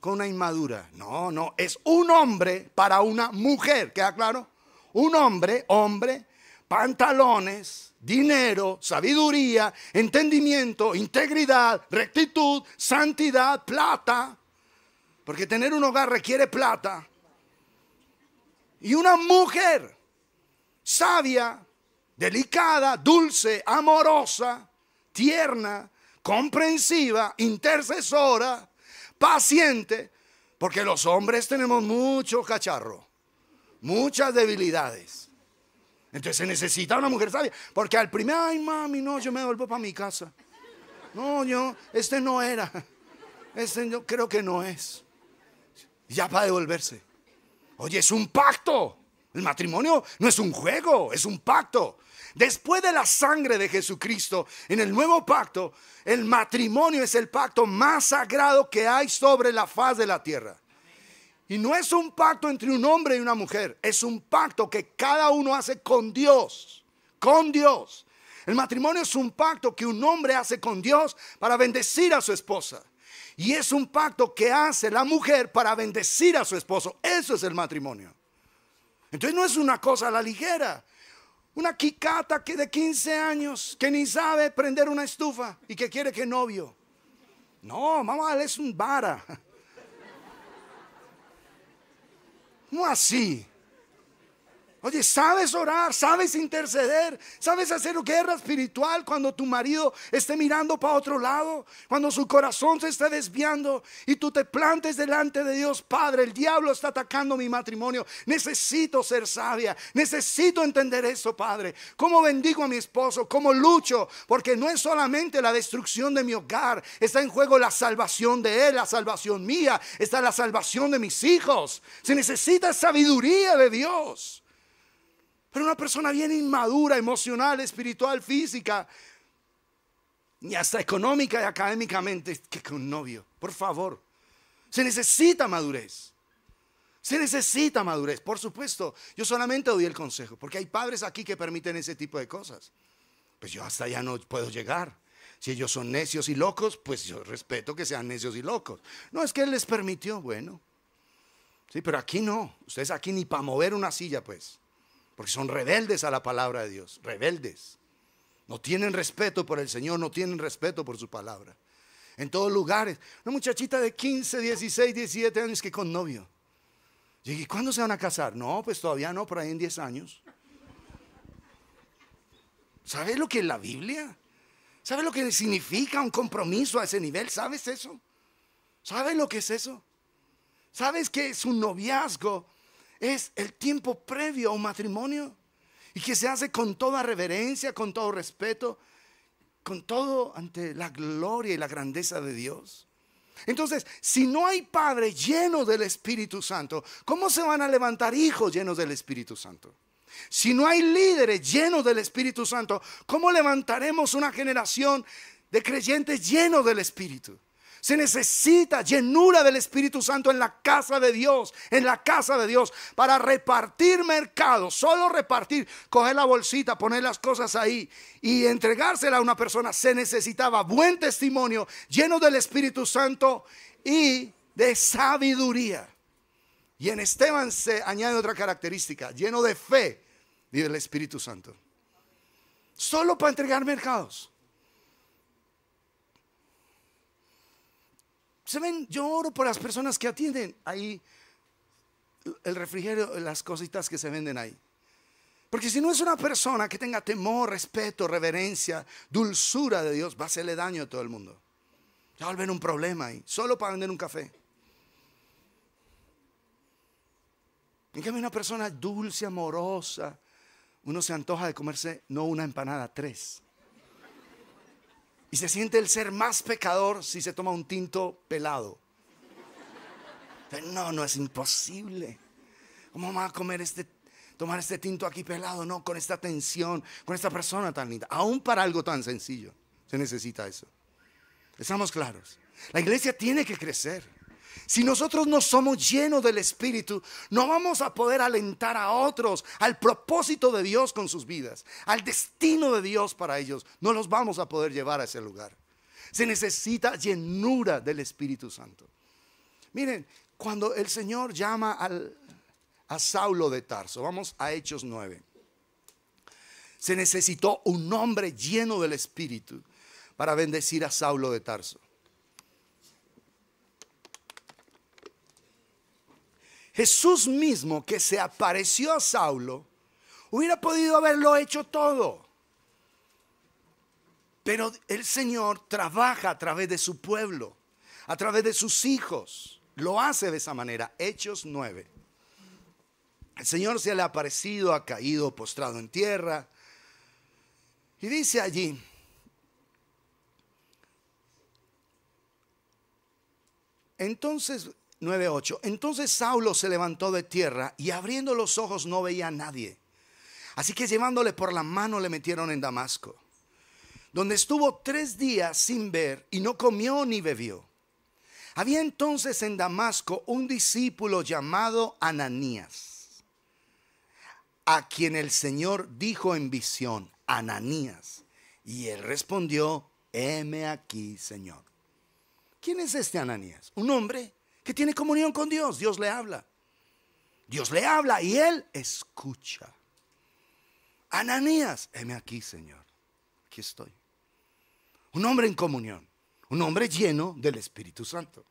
S1: con una inmadura. No, no, es un hombre para una mujer, ¿queda claro? Un hombre, hombre, pantalones, dinero, sabiduría, entendimiento, integridad, rectitud, santidad, plata. Porque tener un hogar requiere plata. Y una mujer sabia, delicada, dulce, amorosa, tierna, comprensiva, intercesora, paciente, porque los hombres tenemos mucho cacharro, muchas debilidades. Entonces se necesita una mujer sabia, porque al primer, ay mami, no, yo me devuelvo para mi casa. No, yo, este no era, este yo creo que no es. Ya para devolverse. Oye, es un pacto. El matrimonio no es un juego, es un pacto. Después de la sangre de Jesucristo en el nuevo pacto, el matrimonio es el pacto más sagrado que hay sobre la faz de la tierra. Y no es un pacto entre un hombre y una mujer, es un pacto que cada uno hace con Dios, con Dios. El matrimonio es un pacto que un hombre hace con Dios para bendecir a su esposa. Y es un pacto que hace la mujer para bendecir a su esposo. Eso es el matrimonio. Entonces no es una cosa a la ligera. Una quicata que de 15 años que ni sabe prender una estufa y que quiere que novio. No, mamá, a un vara. No (laughs) así. Oye, sabes orar, sabes interceder, sabes hacer guerra espiritual cuando tu marido esté mirando para otro lado, cuando su corazón se esté desviando y tú te plantes delante de Dios, Padre, el diablo está atacando mi matrimonio. Necesito ser sabia, necesito entender eso, Padre. ¿Cómo bendigo a mi esposo? ¿Cómo lucho? Porque no es solamente la destrucción de mi hogar, está en juego la salvación de él, la salvación mía, está la salvación de mis hijos. Se necesita sabiduría de Dios. Pero una persona bien inmadura, emocional, espiritual, física, ni hasta económica y académicamente, que con novio, por favor. Se necesita madurez. Se necesita madurez, por supuesto. Yo solamente doy el consejo, porque hay padres aquí que permiten ese tipo de cosas. Pues yo hasta ya no puedo llegar. Si ellos son necios y locos, pues yo respeto que sean necios y locos. No, es que él les permitió, bueno. Sí, pero aquí no. Ustedes aquí ni para mover una silla, pues porque son rebeldes a la palabra de Dios, rebeldes. No tienen respeto por el Señor, no tienen respeto por su palabra. En todos lugares. Una muchachita de 15, 16, 17 años que con novio. Y ¿cuándo se van a casar? No, pues todavía no, por ahí en 10 años. ¿Sabes lo que es la Biblia? ¿Sabes lo que significa un compromiso a ese nivel? ¿Sabes eso? ¿Sabes lo que es eso? ¿Sabes que es un noviazgo? es el tiempo previo a un matrimonio y que se hace con toda reverencia, con todo respeto, con todo ante la gloria y la grandeza de Dios. Entonces, si no hay padre lleno del Espíritu Santo, ¿cómo se van a levantar hijos llenos del Espíritu Santo? Si no hay líderes llenos del Espíritu Santo, ¿cómo levantaremos una generación de creyentes llenos del Espíritu? Se necesita llenura del Espíritu Santo en la casa de Dios, en la casa de Dios, para repartir mercados solo repartir, coger la bolsita, poner las cosas ahí y entregársela a una persona. Se necesitaba buen testimonio, lleno del Espíritu Santo y de sabiduría. Y en Esteban se añade otra característica, lleno de fe y del Espíritu Santo. Solo para entregar mercados. ven? Yo oro por las personas que atienden ahí el refrigerio, las cositas que se venden ahí. Porque si no es una persona que tenga temor, respeto, reverencia, dulzura de Dios, va a hacerle daño a todo el mundo. Ya va a volver un problema ahí, solo para vender un café. En cambio, una persona dulce, amorosa, uno se antoja de comerse no una empanada, tres. Y se siente el ser más pecador si se toma un tinto pelado. No, no es imposible. ¿Cómo va a comer este, tomar este tinto aquí pelado? No, con esta tensión, con esta persona tan linda. Aún para algo tan sencillo se necesita eso. Estamos claros. La iglesia tiene que crecer. Si nosotros no somos llenos del Espíritu, no vamos a poder alentar a otros al propósito de Dios con sus vidas, al destino de Dios para ellos. No los vamos a poder llevar a ese lugar. Se necesita llenura del Espíritu Santo. Miren, cuando el Señor llama a Saulo de Tarso, vamos a Hechos 9. Se necesitó un hombre lleno del Espíritu para bendecir a Saulo de Tarso. Jesús mismo que se apareció a Saulo, hubiera podido haberlo hecho todo. Pero el Señor trabaja a través de su pueblo, a través de sus hijos. Lo hace de esa manera. Hechos 9. El Señor se le ha aparecido, ha caído postrado en tierra. Y dice allí, entonces 9:8. Entonces Saulo se levantó de tierra y abriendo los ojos no veía a nadie. Así que llevándole por la mano le metieron en Damasco, donde estuvo tres días sin ver y no comió ni bebió. Había entonces en Damasco un discípulo llamado Ananías, a quien el Señor dijo en visión, Ananías. Y él respondió, heme aquí, Señor. ¿Quién es este Ananías? Un hombre que tiene comunión con Dios, Dios le habla. Dios le habla y él escucha. Ananías, heme aquí, Señor. Aquí estoy. Un hombre en comunión, un hombre lleno del Espíritu Santo.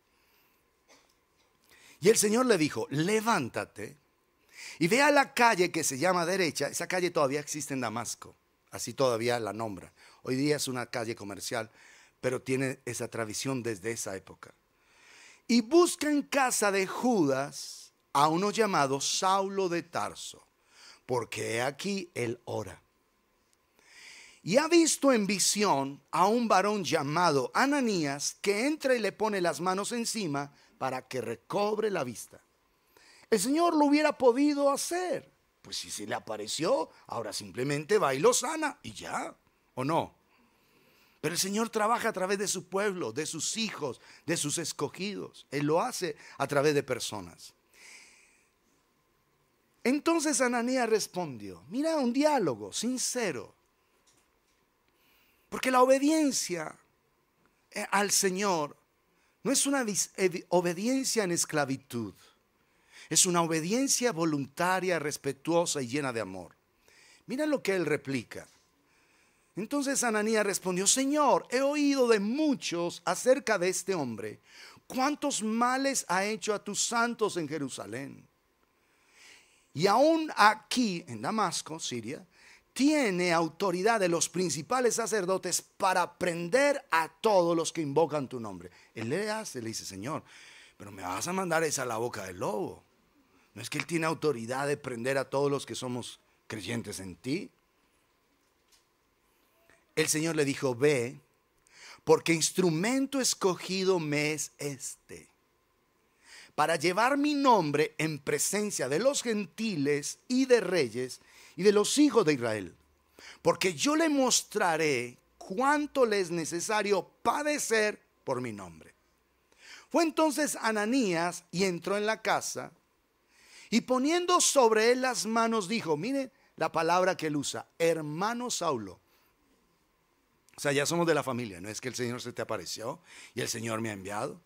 S1: Y el Señor le dijo, levántate y ve a la calle que se llama derecha. Esa calle todavía existe en Damasco, así todavía la nombra. Hoy día es una calle comercial, pero tiene esa tradición desde esa época y busca en casa de Judas a uno llamado Saulo de Tarso, porque he aquí él ora. Y ha visto en visión a un varón llamado Ananías que entra y le pone las manos encima para que recobre la vista. El Señor lo hubiera podido hacer. Pues si se le apareció, ahora simplemente va y lo sana y ya, ¿o no? Pero el Señor trabaja a través de su pueblo, de sus hijos, de sus escogidos. Él lo hace a través de personas. Entonces Ananías respondió, mira, un diálogo sincero. Porque la obediencia eh, al Señor no es una eh, obediencia en esclavitud, es una obediencia voluntaria, respetuosa y llena de amor. Mira lo que él replica. Entonces Ananías respondió, Señor, he oído de muchos acerca de este hombre, cuántos males ha hecho a tus santos en Jerusalén. Y aún aquí, en Damasco, Siria, tiene autoridad de los principales sacerdotes para prender a todos los que invocan tu nombre. Él le hace, le dice, Señor, pero me vas a mandar esa a la boca del lobo. No es que él tiene autoridad de prender a todos los que somos creyentes en ti. El Señor le dijo, ve, porque instrumento escogido me es este, para llevar mi nombre en presencia de los gentiles y de reyes y de los hijos de Israel, porque yo le mostraré cuánto le es necesario padecer por mi nombre. Fue entonces Ananías y entró en la casa y poniendo sobre él las manos dijo, mire la palabra que él usa, hermano Saulo, o sea, ya somos de la familia, no es que el Señor se te apareció y el Señor me ha enviado.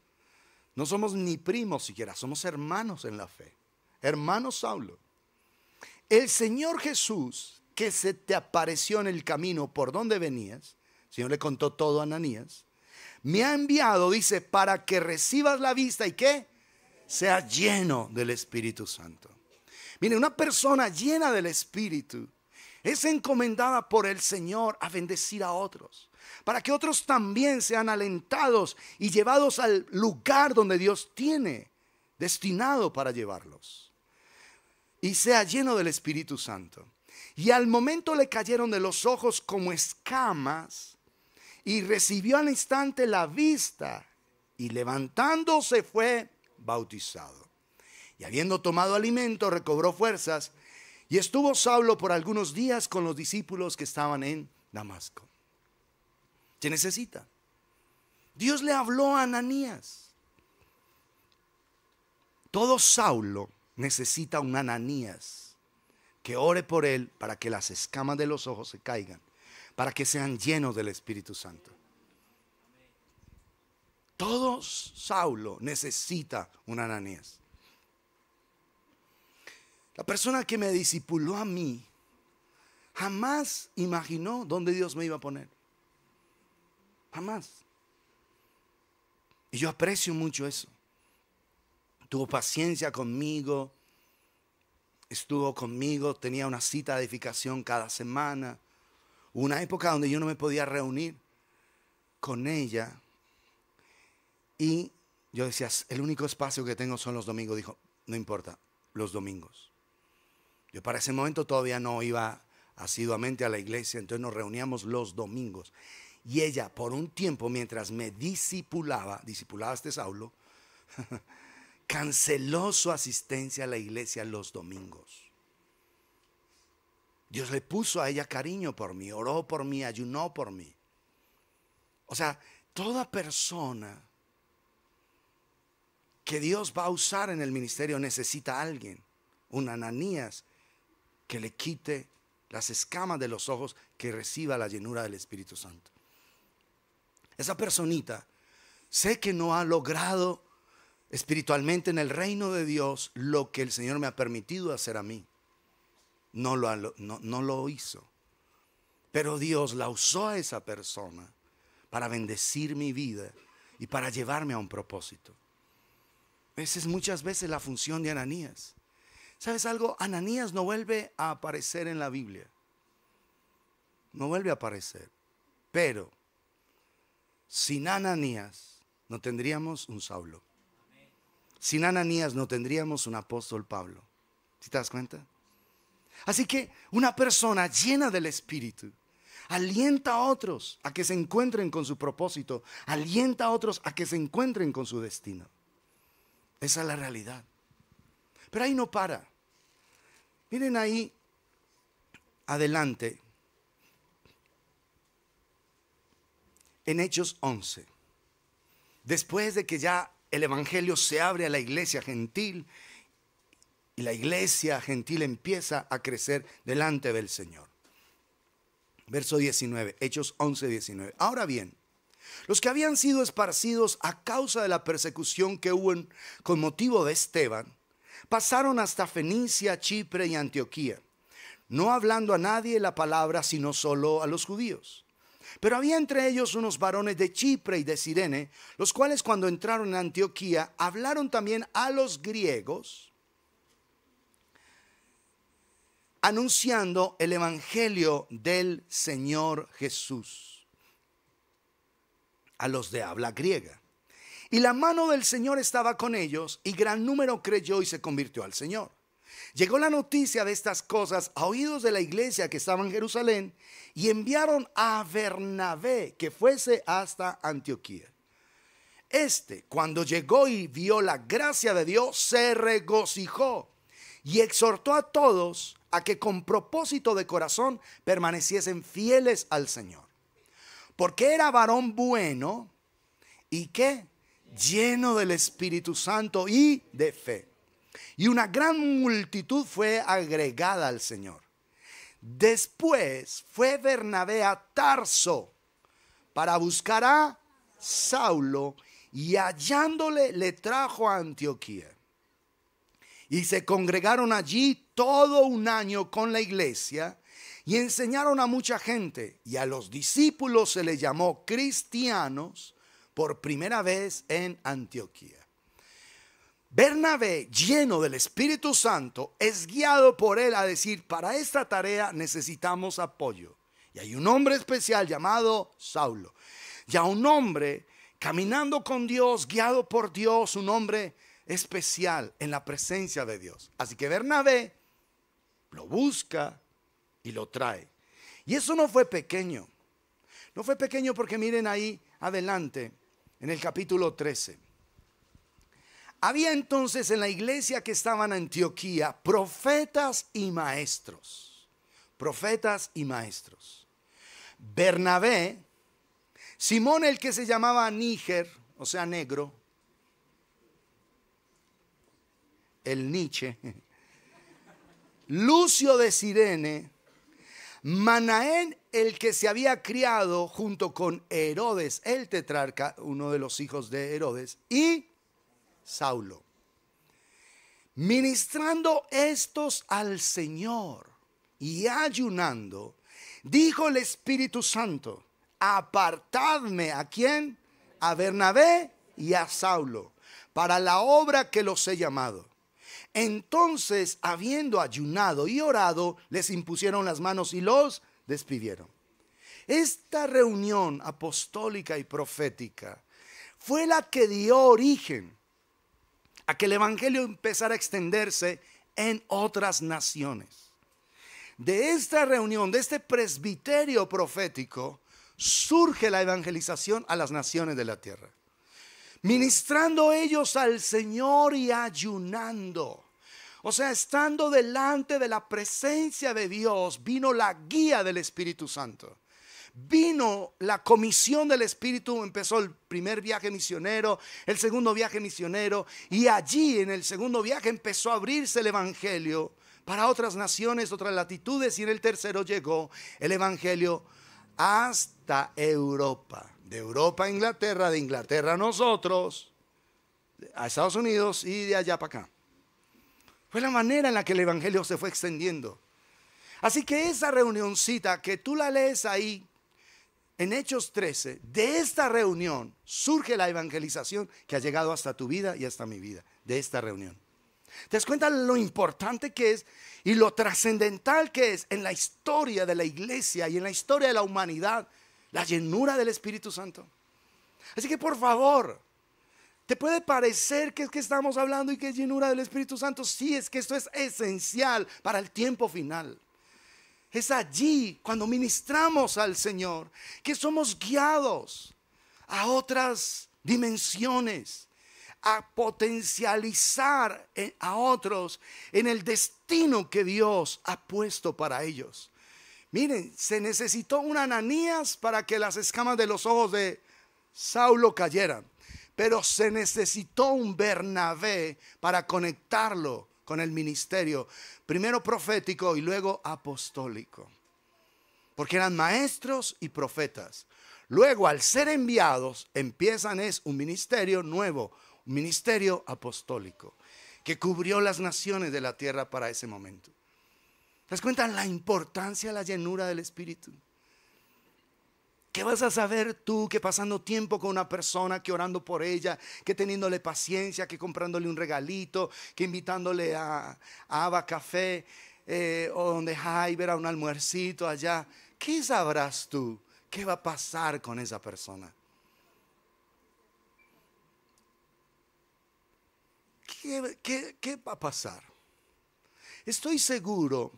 S1: No somos ni primos siquiera, somos hermanos en la fe. Hermano Saulo, el Señor Jesús que se te apareció en el camino por donde venías, el Señor le contó todo a Ananías, me ha enviado, dice, para que recibas la vista y que sea lleno del Espíritu Santo. Mire, una persona llena del Espíritu es encomendada por el Señor a bendecir a otros, para que otros también sean alentados y llevados al lugar donde Dios tiene destinado para llevarlos. Y sea lleno del Espíritu Santo. Y al momento le cayeron de los ojos como escamas y recibió al instante la vista y levantándose fue bautizado. Y habiendo tomado alimento recobró fuerzas y estuvo Saulo por algunos días con los discípulos que estaban en Damasco. Se necesita. Dios le habló a Ananías. Todo Saulo necesita un Ananías que ore por él para que las escamas de los ojos se caigan, para que sean llenos del Espíritu Santo. Todo Saulo necesita un Ananías. La persona que me disipuló a mí jamás imaginó dónde Dios me iba a poner. Jamás. Y yo aprecio mucho eso. Tuvo paciencia conmigo, estuvo conmigo, tenía una cita de edificación cada semana. Una época donde yo no me podía reunir con ella. Y yo decía, el único espacio que tengo son los domingos. Dijo, no importa, los domingos. Yo para ese momento todavía no iba asiduamente a la iglesia, entonces nos reuníamos los domingos. Y ella, por un tiempo, mientras me disipulaba, disipulaba este Saulo, (laughs) canceló su asistencia a la iglesia los domingos. Dios le puso a ella cariño por mí, oró por mí, ayunó por mí. O sea, toda persona que Dios va a usar en el ministerio necesita a alguien. Un Ananías que le quite las escamas de los ojos, que reciba la llenura del Espíritu Santo. Esa personita sé que no ha logrado espiritualmente en el reino de Dios lo que el Señor me ha permitido hacer a mí. No lo, no, no lo hizo. Pero Dios la usó a esa persona para bendecir mi vida y para llevarme a un propósito. Esa es muchas veces la función de Ananías. ¿Sabes algo? Ananías no vuelve a aparecer en la Biblia. No vuelve a aparecer. Pero sin Ananías no tendríamos un Saulo. Sin Ananías no tendríamos un apóstol Pablo. te das cuenta? Así que una persona llena del Espíritu alienta a otros a que se encuentren con su propósito, alienta a otros a que se encuentren con su destino. Esa es la realidad. Pero ahí no para. Miren ahí, adelante, en Hechos 11, después de que ya el Evangelio se abre a la iglesia gentil y la iglesia gentil empieza a crecer delante del Señor. Verso 19, Hechos 11, 19. Ahora bien, los que habían sido esparcidos a causa de la persecución que hubo con motivo de Esteban, Pasaron hasta Fenicia, Chipre y Antioquía, no hablando a nadie la palabra sino solo a los judíos. Pero había entre ellos unos varones de Chipre y de Sirene, los cuales cuando entraron en Antioquía hablaron también a los griegos, anunciando el Evangelio del Señor Jesús a los de habla griega. Y la mano del Señor estaba con ellos y gran número creyó y se convirtió al Señor. Llegó la noticia de estas cosas a oídos de la iglesia que estaba en Jerusalén y enviaron a Bernabé que fuese hasta Antioquía. Este, cuando llegó y vio la gracia de Dios, se regocijó y exhortó a todos a que con propósito de corazón permaneciesen fieles al Señor. Porque era varón bueno y que lleno del Espíritu Santo y de fe. Y una gran multitud fue agregada al Señor. Después fue Bernabé a Tarso para buscar a Saulo y hallándole le trajo a Antioquía. Y se congregaron allí todo un año con la iglesia y enseñaron a mucha gente y a los discípulos se les llamó cristianos por primera vez en Antioquía. Bernabé, lleno del Espíritu Santo, es guiado por él a decir, para esta tarea necesitamos apoyo. Y hay un hombre especial llamado Saulo. Ya un hombre caminando con Dios, guiado por Dios, un hombre especial en la presencia de Dios. Así que Bernabé lo busca y lo trae. Y eso no fue pequeño. No fue pequeño porque miren ahí adelante en el capítulo 13. Había entonces en la iglesia que estaba en Antioquía profetas y maestros. Profetas y maestros. Bernabé, Simón el que se llamaba Níger, o sea, negro, el Nietzsche, (laughs) Lucio de Sirene, Manaén, el que se había criado junto con Herodes, el tetrarca, uno de los hijos de Herodes, y Saulo. Ministrando estos al Señor y ayunando, dijo el Espíritu Santo, apartadme a quién, a Bernabé y a Saulo, para la obra que los he llamado. Entonces, habiendo ayunado y orado, les impusieron las manos y los despidieron. Esta reunión apostólica y profética fue la que dio origen a que el Evangelio empezara a extenderse en otras naciones. De esta reunión, de este presbiterio profético, surge la evangelización a las naciones de la tierra ministrando ellos al Señor y ayunando. O sea, estando delante de la presencia de Dios, vino la guía del Espíritu Santo. Vino la comisión del Espíritu, empezó el primer viaje misionero, el segundo viaje misionero, y allí en el segundo viaje empezó a abrirse el Evangelio para otras naciones, otras latitudes, y en el tercero llegó el Evangelio hasta Europa. De Europa a Inglaterra, de Inglaterra a nosotros, a Estados Unidos y de allá para acá. Fue la manera en la que el Evangelio se fue extendiendo. Así que esa reunioncita que tú la lees ahí, en Hechos 13, de esta reunión surge la evangelización que ha llegado hasta tu vida y hasta mi vida, de esta reunión. Te das cuenta lo importante que es y lo trascendental que es en la historia de la iglesia y en la historia de la humanidad, la llenura del Espíritu Santo. Así que por favor, puede parecer que es que estamos hablando y que es llenura del Espíritu Santo. Sí, es que esto es esencial para el tiempo final. Es allí cuando ministramos al Señor que somos guiados a otras dimensiones, a potencializar a otros en el destino que Dios ha puesto para ellos. Miren, se necesitó un Ananías para que las escamas de los ojos de Saulo cayeran pero se necesitó un Bernabé para conectarlo con el ministerio, primero profético y luego apostólico, porque eran maestros y profetas. Luego, al ser enviados, empiezan es un ministerio nuevo, un ministerio apostólico, que cubrió las naciones de la tierra para ese momento. ¿Te das cuenta la importancia de la llenura del Espíritu? ¿Qué vas a saber tú que pasando tiempo con una persona, que orando por ella, que teniéndole paciencia, que comprándole un regalito, que invitándole a, a Café eh, o donde Jaiber a un almuercito allá? ¿Qué sabrás tú? ¿Qué va a pasar con esa persona? ¿Qué, qué va a pasar? Estoy seguro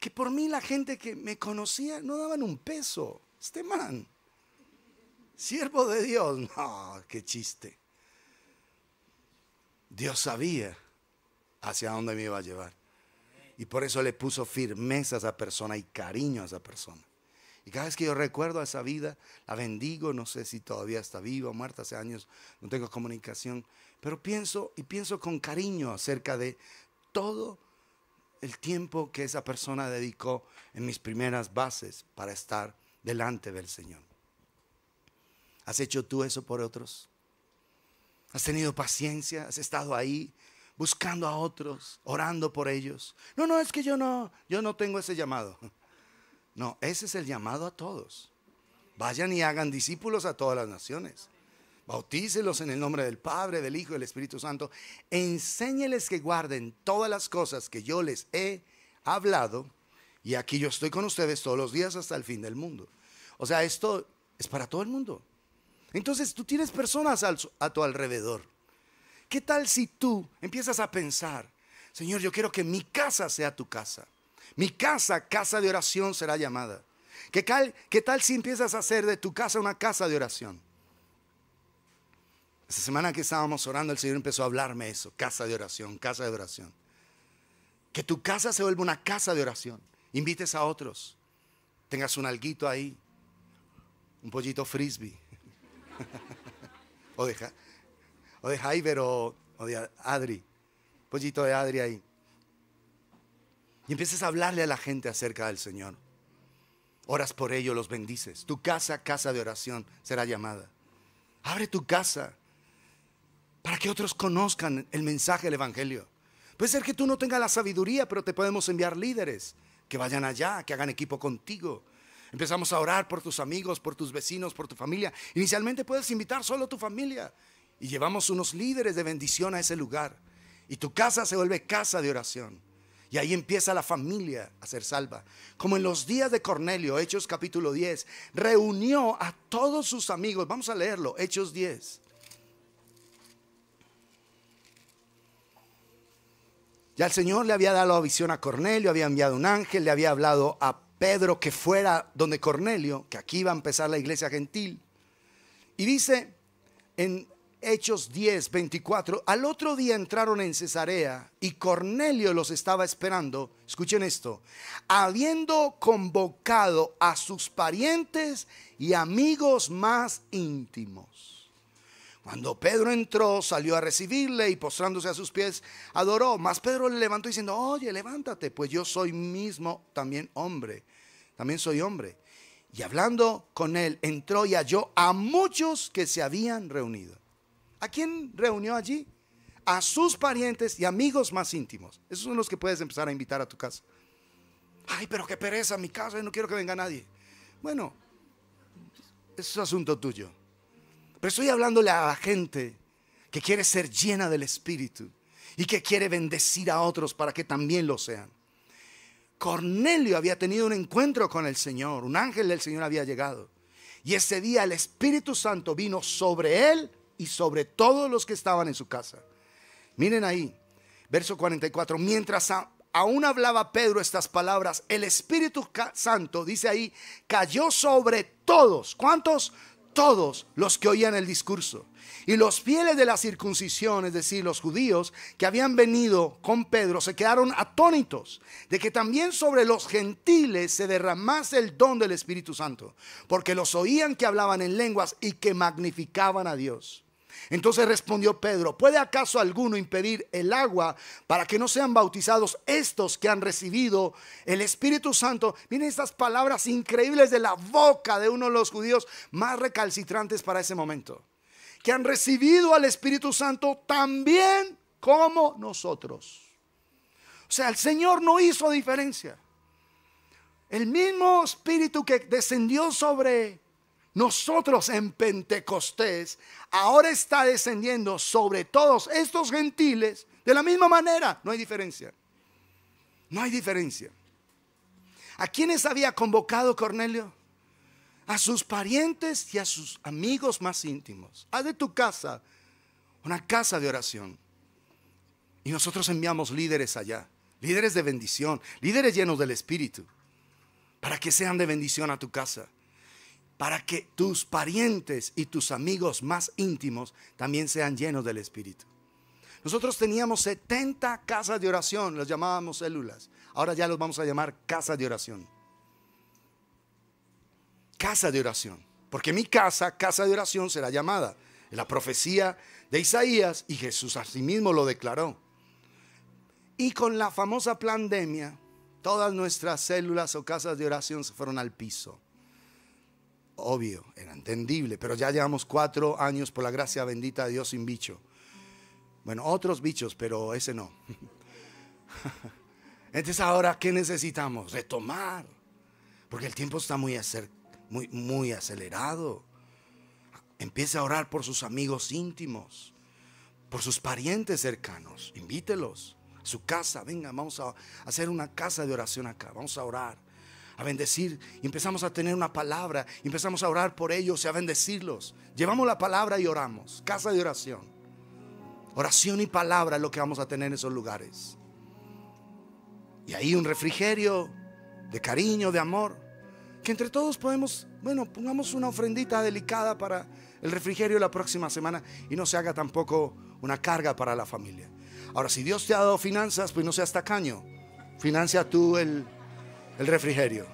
S1: que por mí la gente que me conocía no daban un peso. Este man, siervo de Dios, (laughs) no, qué chiste. Dios sabía hacia dónde me iba a llevar. Y por eso le puso firmeza a esa persona y cariño a esa persona. Y cada vez que yo recuerdo a esa vida, la bendigo, no sé si todavía está viva o muerta, hace años no tengo comunicación, pero pienso y pienso con cariño acerca de todo el tiempo que esa persona dedicó en mis primeras bases para estar delante del Señor. ¿Has hecho tú eso por otros? ¿Has tenido paciencia? ¿Has estado ahí buscando a otros, orando por ellos? No, no, es que yo no, yo no tengo ese llamado. No, ese es el llamado a todos. Vayan y hagan discípulos a todas las naciones. Bautícelos en el nombre del Padre, del Hijo y del Espíritu Santo. enséñeles que guarden todas las cosas que yo les he hablado. Y aquí yo estoy con ustedes todos los días hasta el fin del mundo. O sea, esto es para todo el mundo. Entonces tú tienes personas a tu alrededor. ¿Qué tal si tú empiezas a pensar, Señor, yo quiero que mi casa sea tu casa? Mi casa, casa de oración será llamada. qué tal si empiezas a hacer de tu casa una casa de oración? Esa semana que estábamos orando, el Señor empezó a hablarme eso, casa de oración, casa de oración. Que tu casa se vuelva una casa de oración. Invites a otros. Tengas un alguito ahí, un pollito frisbee. (laughs) o, de, o de Jaiber o, de Adri. Pollito de Adri ahí. Y empieces a hablarle a la gente acerca del Señor. Oras por ello, los bendices. Tu casa, casa de oración, será llamada. Abre tu casa para que otros conozcan el mensaje del Evangelio. Puede ser que tú no tengas la sabiduría, pero te podemos enviar líderes que vayan allá, que hagan equipo contigo. Empezamos a orar por tus amigos, por tus vecinos, por tu familia. Inicialmente puedes invitar solo a tu familia y llevamos unos líderes de bendición a ese lugar. Y tu casa se vuelve casa de oración. Y ahí empieza la familia a ser salva. Como en los días de Cornelio, Hechos capítulo 10, reunió a todos sus amigos. Vamos a leerlo, Hechos 10. Ya el Señor le había dado la visión a Cornelio, había enviado un ángel, le había hablado a Pedro que fuera donde Cornelio, que aquí iba a empezar la iglesia gentil. Y dice en Hechos 10, 24, al otro día entraron en Cesarea y Cornelio los estaba esperando. Escuchen esto, habiendo convocado a sus parientes y amigos más íntimos. Cuando Pedro entró, salió a recibirle y postrándose a sus pies, adoró. Mas Pedro le levantó diciendo, oye, levántate, pues yo soy mismo también hombre, también soy hombre. Y hablando con él, entró y halló a muchos que se habían reunido. ¿A quién reunió allí? A sus parientes y amigos más íntimos. Esos son los que puedes empezar a invitar a tu casa. Ay, pero qué pereza mi casa, no quiero que venga nadie. Bueno, es asunto tuyo. Pero estoy hablándole a la gente que quiere ser llena del Espíritu y que quiere bendecir a otros para que también lo sean. Cornelio había tenido un encuentro con el Señor, un ángel del Señor había llegado. Y ese día el Espíritu Santo vino sobre él y sobre todos los que estaban en su casa. Miren ahí, verso 44, mientras aún hablaba Pedro estas palabras, el Espíritu Santo, dice ahí, cayó sobre todos. ¿Cuántos? todos los que oían el discurso. Y los fieles de la circuncisión, es decir, los judíos que habían venido con Pedro, se quedaron atónitos de que también sobre los gentiles se derramase el don del Espíritu Santo, porque los oían que hablaban en lenguas y que magnificaban a Dios. Entonces respondió Pedro, ¿puede acaso alguno impedir el agua para que no sean bautizados estos que han recibido el Espíritu Santo? Miren estas palabras increíbles de la boca de uno de los judíos más recalcitrantes para ese momento, que han recibido al Espíritu Santo también como nosotros. O sea, el Señor no hizo diferencia. El mismo espíritu que descendió sobre nosotros en Pentecostés, ahora está descendiendo sobre todos estos gentiles de la misma manera. No hay diferencia. No hay diferencia. ¿A quiénes había convocado Cornelio? A sus parientes y a sus amigos más íntimos. Haz de tu casa una casa de oración. Y nosotros enviamos líderes allá, líderes de bendición, líderes llenos del Espíritu, para que sean de bendición a tu casa para que tus parientes y tus amigos más íntimos también sean llenos del Espíritu. Nosotros teníamos 70 casas de oración, las llamábamos células. Ahora ya los vamos a llamar casas de oración. Casa de oración. Porque mi casa, casa de oración, será llamada. La profecía de Isaías y Jesús asimismo lo declaró. Y con la famosa pandemia, todas nuestras células o casas de oración se fueron al piso obvio, era entendible, pero ya llevamos cuatro años por la gracia bendita de Dios sin bicho. Bueno, otros bichos, pero ese no. (laughs) Entonces ahora, ¿qué necesitamos? Retomar, porque el tiempo está muy, muy, muy acelerado. Empiece a orar por sus amigos íntimos, por sus parientes cercanos, invítelos a su casa, venga, vamos a hacer una casa de oración acá, vamos a orar a bendecir. Y empezamos a tener una palabra, empezamos a orar por ellos y a bendecirlos. Llevamos la palabra y oramos. Casa de oración. Oración y palabra es lo que vamos a tener en esos lugares. Y ahí un refrigerio de cariño, de amor, que entre todos podemos, bueno, pongamos una ofrendita delicada para el refrigerio la próxima semana y no se haga tampoco una carga para la familia. Ahora, si Dios te ha dado finanzas, pues no seas tacaño. Financia tú el, el refrigerio.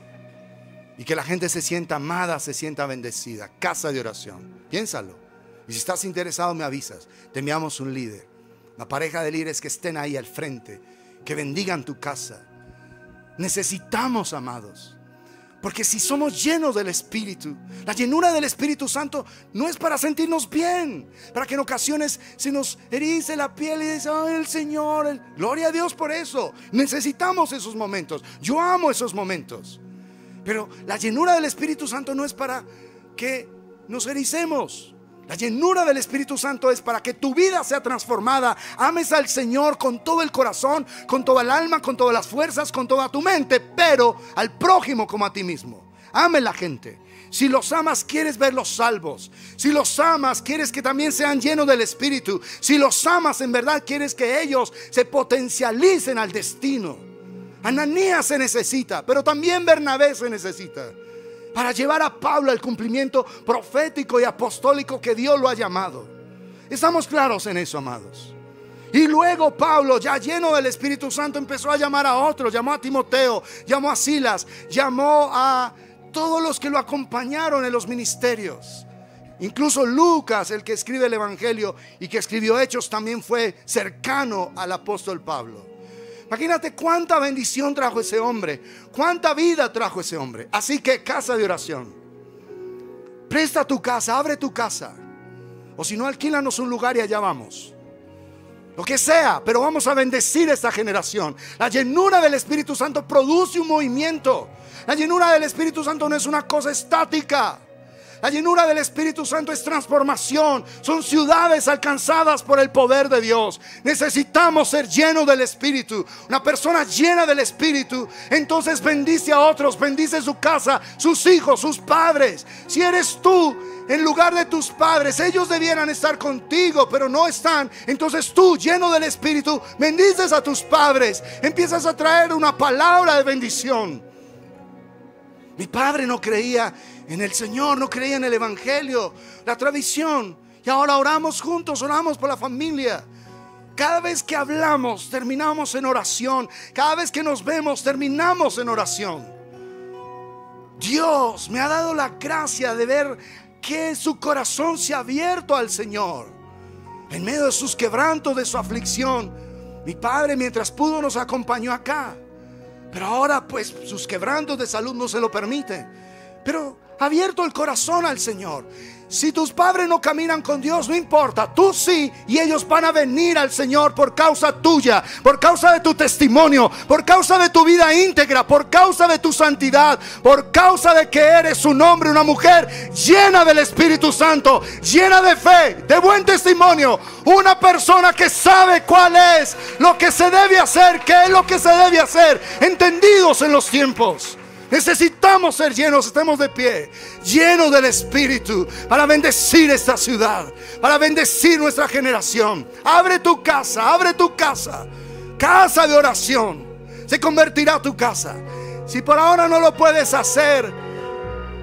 S1: Y que la gente se sienta amada, se sienta bendecida. Casa de oración. Piénsalo. Y si estás interesado, me avisas. Te un líder. La pareja de líderes que estén ahí al frente. Que bendigan tu casa. Necesitamos, amados. Porque si somos llenos del Espíritu, la llenura del Espíritu Santo no es para sentirnos bien, para que en ocasiones se nos erice la piel y dice, el Señor, gloria a Dios por eso. Necesitamos esos momentos. Yo amo esos momentos. Pero la llenura del Espíritu Santo no es para que nos ericemos. La llenura del Espíritu Santo es para que tu vida sea transformada. Ames al Señor con todo el corazón, con toda el alma, con todas las fuerzas, con toda tu mente, pero al prójimo como a ti mismo. Ame la gente. Si los amas, quieres verlos salvos. Si los amas, quieres que también sean llenos del Espíritu. Si los amas, en verdad, quieres que ellos se potencialicen al destino. Ananías se necesita, pero también Bernabé se necesita para llevar a Pablo al cumplimiento profético y apostólico que Dios lo ha llamado. Estamos claros en eso, amados. Y luego Pablo, ya lleno del Espíritu Santo, empezó a llamar a otros. Llamó a Timoteo, llamó a Silas, llamó a todos los que lo acompañaron en los ministerios. Incluso Lucas, el que escribe el Evangelio y que escribió Hechos, también fue cercano al apóstol Pablo. Imagínate cuánta bendición trajo ese hombre, cuánta vida trajo ese hombre. Así que casa de oración. Presta tu casa, abre tu casa. O si no, alquílanos un lugar y allá vamos. Lo que sea, pero vamos a bendecir esta generación. La llenura del Espíritu Santo produce un movimiento. La llenura del Espíritu Santo no es una cosa estática. La llenura del Espíritu Santo es transformación. Son ciudades alcanzadas por el poder de Dios. Necesitamos ser llenos del Espíritu. Una persona llena del Espíritu, entonces bendice a otros, bendice su casa, sus hijos, sus padres. Si eres tú en lugar de tus padres, ellos debieran estar contigo, pero no están. Entonces tú, lleno del Espíritu, bendices a tus padres. Empiezas a traer una palabra de bendición. Mi padre no creía en el Señor, no creía en el Evangelio, la tradición. Y ahora oramos juntos, oramos por la familia. Cada vez que hablamos, terminamos en oración. Cada vez que nos vemos, terminamos en oración. Dios me ha dado la gracia de ver que su corazón se ha abierto al Señor. En medio de sus quebrantos, de su aflicción, mi Padre mientras pudo nos acompañó acá. Pero ahora pues sus quebrantos de salud no se lo permiten. Pero abierto el corazón al Señor. Si tus padres no caminan con Dios, no importa, tú sí, y ellos van a venir al Señor por causa tuya, por causa de tu testimonio, por causa de tu vida íntegra, por causa de tu santidad, por causa de que eres un hombre, una mujer llena del Espíritu Santo, llena de fe, de buen testimonio, una persona que sabe cuál es lo que se debe hacer, qué es lo que se debe hacer, entendidos en los tiempos. Necesitamos necesitamos ser llenos, estemos de pie, llenos del Espíritu, para bendecir esta ciudad, para bendecir nuestra generación. Abre tu casa, abre tu casa, casa de oración. Se convertirá tu casa. Si por ahora no lo puedes hacer,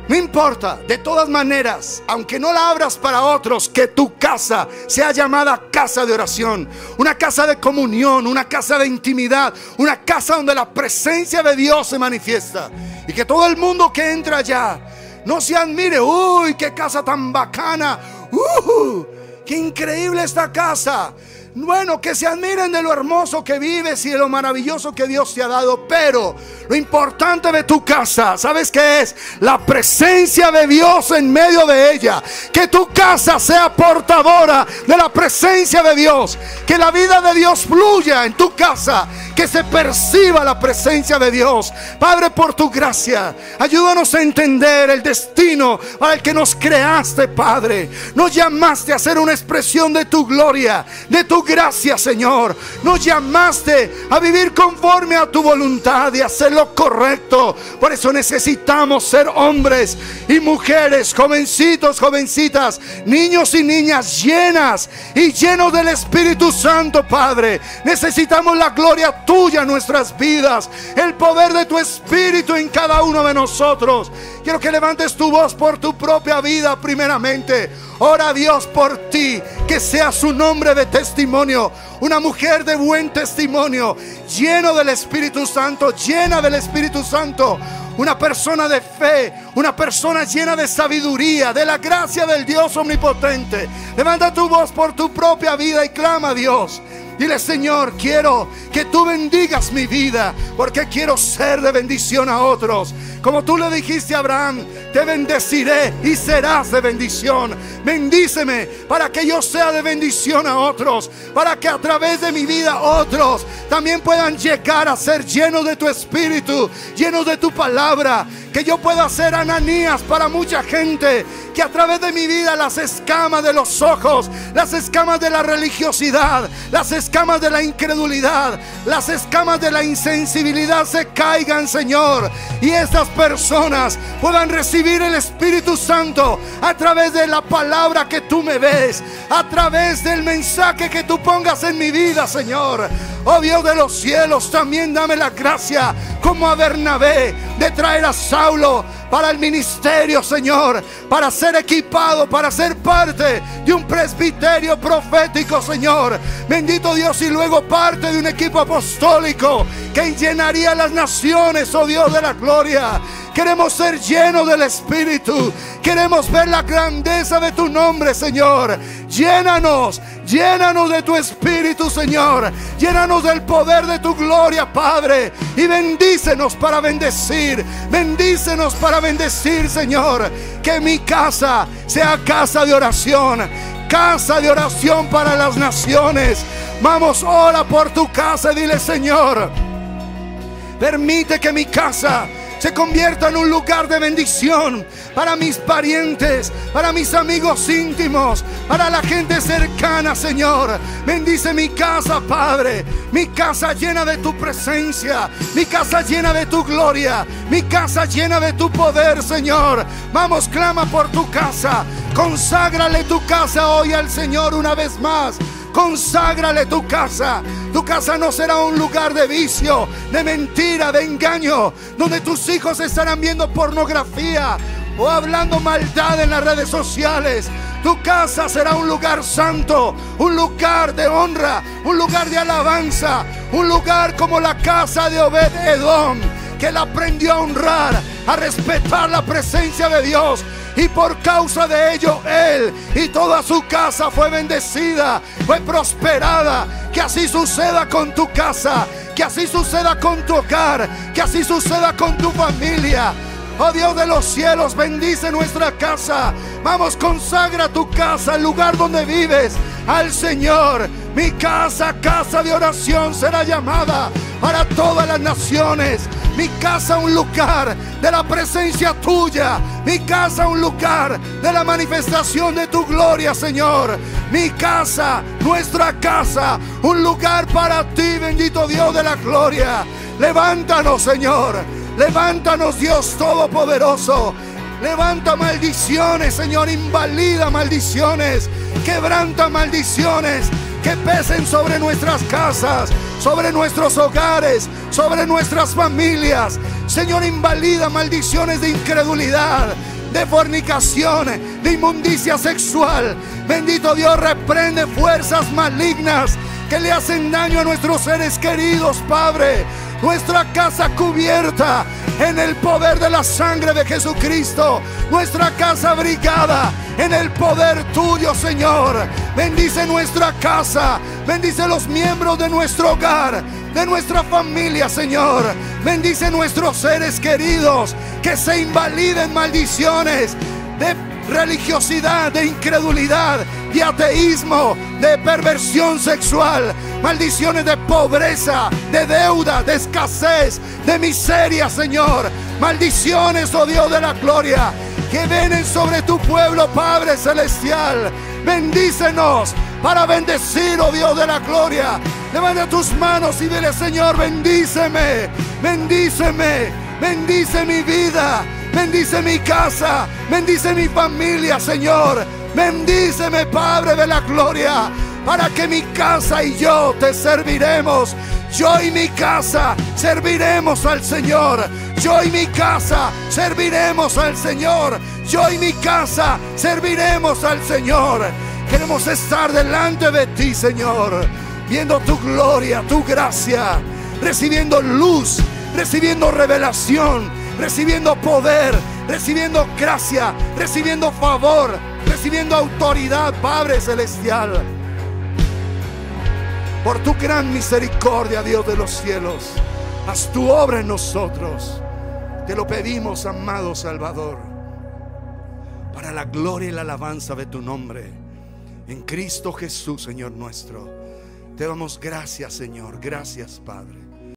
S1: no importa, de todas maneras, aunque no la abras para otros, que tu casa sea llamada casa de oración, una casa de comunión, una casa de intimidad, una casa donde la presencia de Dios se manifiesta. Y que todo el mundo que entra allá no se admire, uy, qué casa tan bacana, que qué increíble esta casa. Bueno, que se admiren de lo hermoso que vives y de lo maravilloso que Dios te ha dado. Pero lo importante de tu casa, ¿sabes qué es? La presencia de Dios en medio de ella. Que tu casa sea portadora de la presencia de Dios. Que la vida de Dios fluya en tu casa. Que se perciba la presencia de Dios. Padre, por tu gracia, ayúdanos a entender el destino para el que nos creaste, Padre. Nos llamaste a ser una expresión de tu gloria, de tu Gracias Señor. Nos llamaste a vivir conforme a tu voluntad y hacer lo correcto. Por eso necesitamos ser hombres y mujeres, jovencitos, jovencitas, niños y niñas llenas y llenos del Espíritu Santo, Padre. Necesitamos la gloria tuya en nuestras vidas, el poder de tu Espíritu en cada uno de nosotros. Quiero que levantes tu voz por tu propia vida primeramente. Ora Dios por ti, que sea su nombre de testimonio, una mujer de buen testimonio, lleno del Espíritu Santo, llena del Espíritu Santo una persona de fe, una persona llena de sabiduría, de la gracia del Dios omnipotente. Levanta tu voz por tu propia vida y clama a Dios. Dile, Señor, quiero que tú bendigas mi vida, porque quiero ser de bendición a otros. Como tú le dijiste a Abraham, te bendeciré y serás de bendición. Bendíceme para que yo sea de bendición a otros, para que a través de mi vida otros también puedan llegar a ser llenos de tu espíritu, llenos de tu palabra que yo pueda hacer Ananías para mucha gente, que a través de mi vida las escamas de los ojos, las escamas de la religiosidad, las escamas de la incredulidad, las escamas de la insensibilidad se caigan, Señor, y estas personas puedan recibir el Espíritu Santo a través de la palabra que tú me ves, a través del mensaje que tú pongas en mi vida, Señor. Oh Dios de los cielos, también dame la gracia como a Bernabé de traer a Saulo para el ministerio, Señor, para ser equipado, para ser parte de un presbiterio profético, Señor. Bendito Dios, y luego parte de un equipo apostólico que llenaría las naciones, oh Dios de la gloria. Queremos ser llenos del Espíritu. Queremos ver la grandeza de tu nombre, Señor. Llénanos, llénanos de tu Espíritu, Señor. Llénanos del poder de tu gloria, Padre. Y bendícenos para bendecir. Bendícenos para bendecir, Señor. Que mi casa sea casa de oración casa de oración para las naciones. Vamos, ora por tu casa y dile, Señor, permite que mi casa se convierta en un lugar de bendición, para mis parientes, para mis amigos íntimos, para la gente cercana, Señor. Bendice mi casa, Padre, mi casa llena de tu presencia, mi casa llena de tu gloria, mi casa llena de tu poder, Señor. Vamos, clama por tu casa, conságrale tu casa hoy al Señor una vez más. Conságrale tu casa. Tu casa no será un lugar de vicio, de mentira, de engaño, donde tus hijos estarán viendo pornografía o hablando maldad en las redes sociales. Tu casa será un lugar santo, un lugar de honra, un lugar de alabanza, un lugar como la casa de Obed-Edom, que la aprendió a honrar, a respetar la presencia de Dios. Y por causa de ello, él y toda su casa fue bendecida, fue prosperada. Que así suceda con tu casa, que así suceda con tu hogar, que así suceda con tu familia. Oh Dios de los cielos, bendice nuestra casa. Vamos, consagra tu casa, el lugar donde vives, al Señor. Mi casa, casa de oración, será llamada para todas las naciones. Mi casa, un lugar de la presencia tuya. Mi casa, un lugar de la manifestación de tu gloria, Señor. Mi casa, nuestra casa, un lugar para ti, bendito Dios de la gloria. Levántanos, Señor. Levántanos Dios Todopoderoso. Levanta maldiciones, Señor. Invalida maldiciones. Quebranta maldiciones que pesen sobre nuestras casas, sobre nuestros hogares, sobre nuestras familias. Señor, invalida maldiciones de incredulidad, de fornicación, de inmundicia sexual. Bendito Dios, reprende fuerzas malignas que le hacen daño a nuestros seres queridos, Padre nuestra casa cubierta en el poder de la sangre de Jesucristo, nuestra casa abrigada en el poder tuyo, Señor. Bendice nuestra casa, bendice los miembros de nuestro hogar, de nuestra familia, Señor. Bendice nuestros seres queridos, que se invaliden maldiciones religiosidad, de incredulidad, de ateísmo, de perversión sexual, maldiciones de pobreza, de deuda, de escasez, de miseria, Señor. Maldiciones, oh Dios de la gloria, que vienen sobre tu pueblo, Padre Celestial. Bendícenos para bendecir, oh Dios de la gloria. Levanta tus manos y dile, Señor, bendíceme, bendíceme, bendice mi vida bendice mi casa, bendice mi familia, Señor. Bendíceme, Padre de la Gloria, para que mi casa y yo te serviremos. Yo y mi casa serviremos al Señor. Yo y mi casa serviremos al Señor. Yo y mi casa serviremos al Señor. Queremos estar delante de ti, Señor, viendo tu gloria, tu gracia, recibiendo luz, recibiendo revelación recibiendo poder, recibiendo gracia, recibiendo favor, recibiendo autoridad, Padre Celestial. Por tu gran misericordia, Dios de los cielos, haz tu obra en nosotros. Te lo pedimos, amado Salvador, para la gloria y la alabanza de tu nombre. En Cristo Jesús, Señor nuestro. Te damos gracias, Señor. Gracias, Padre.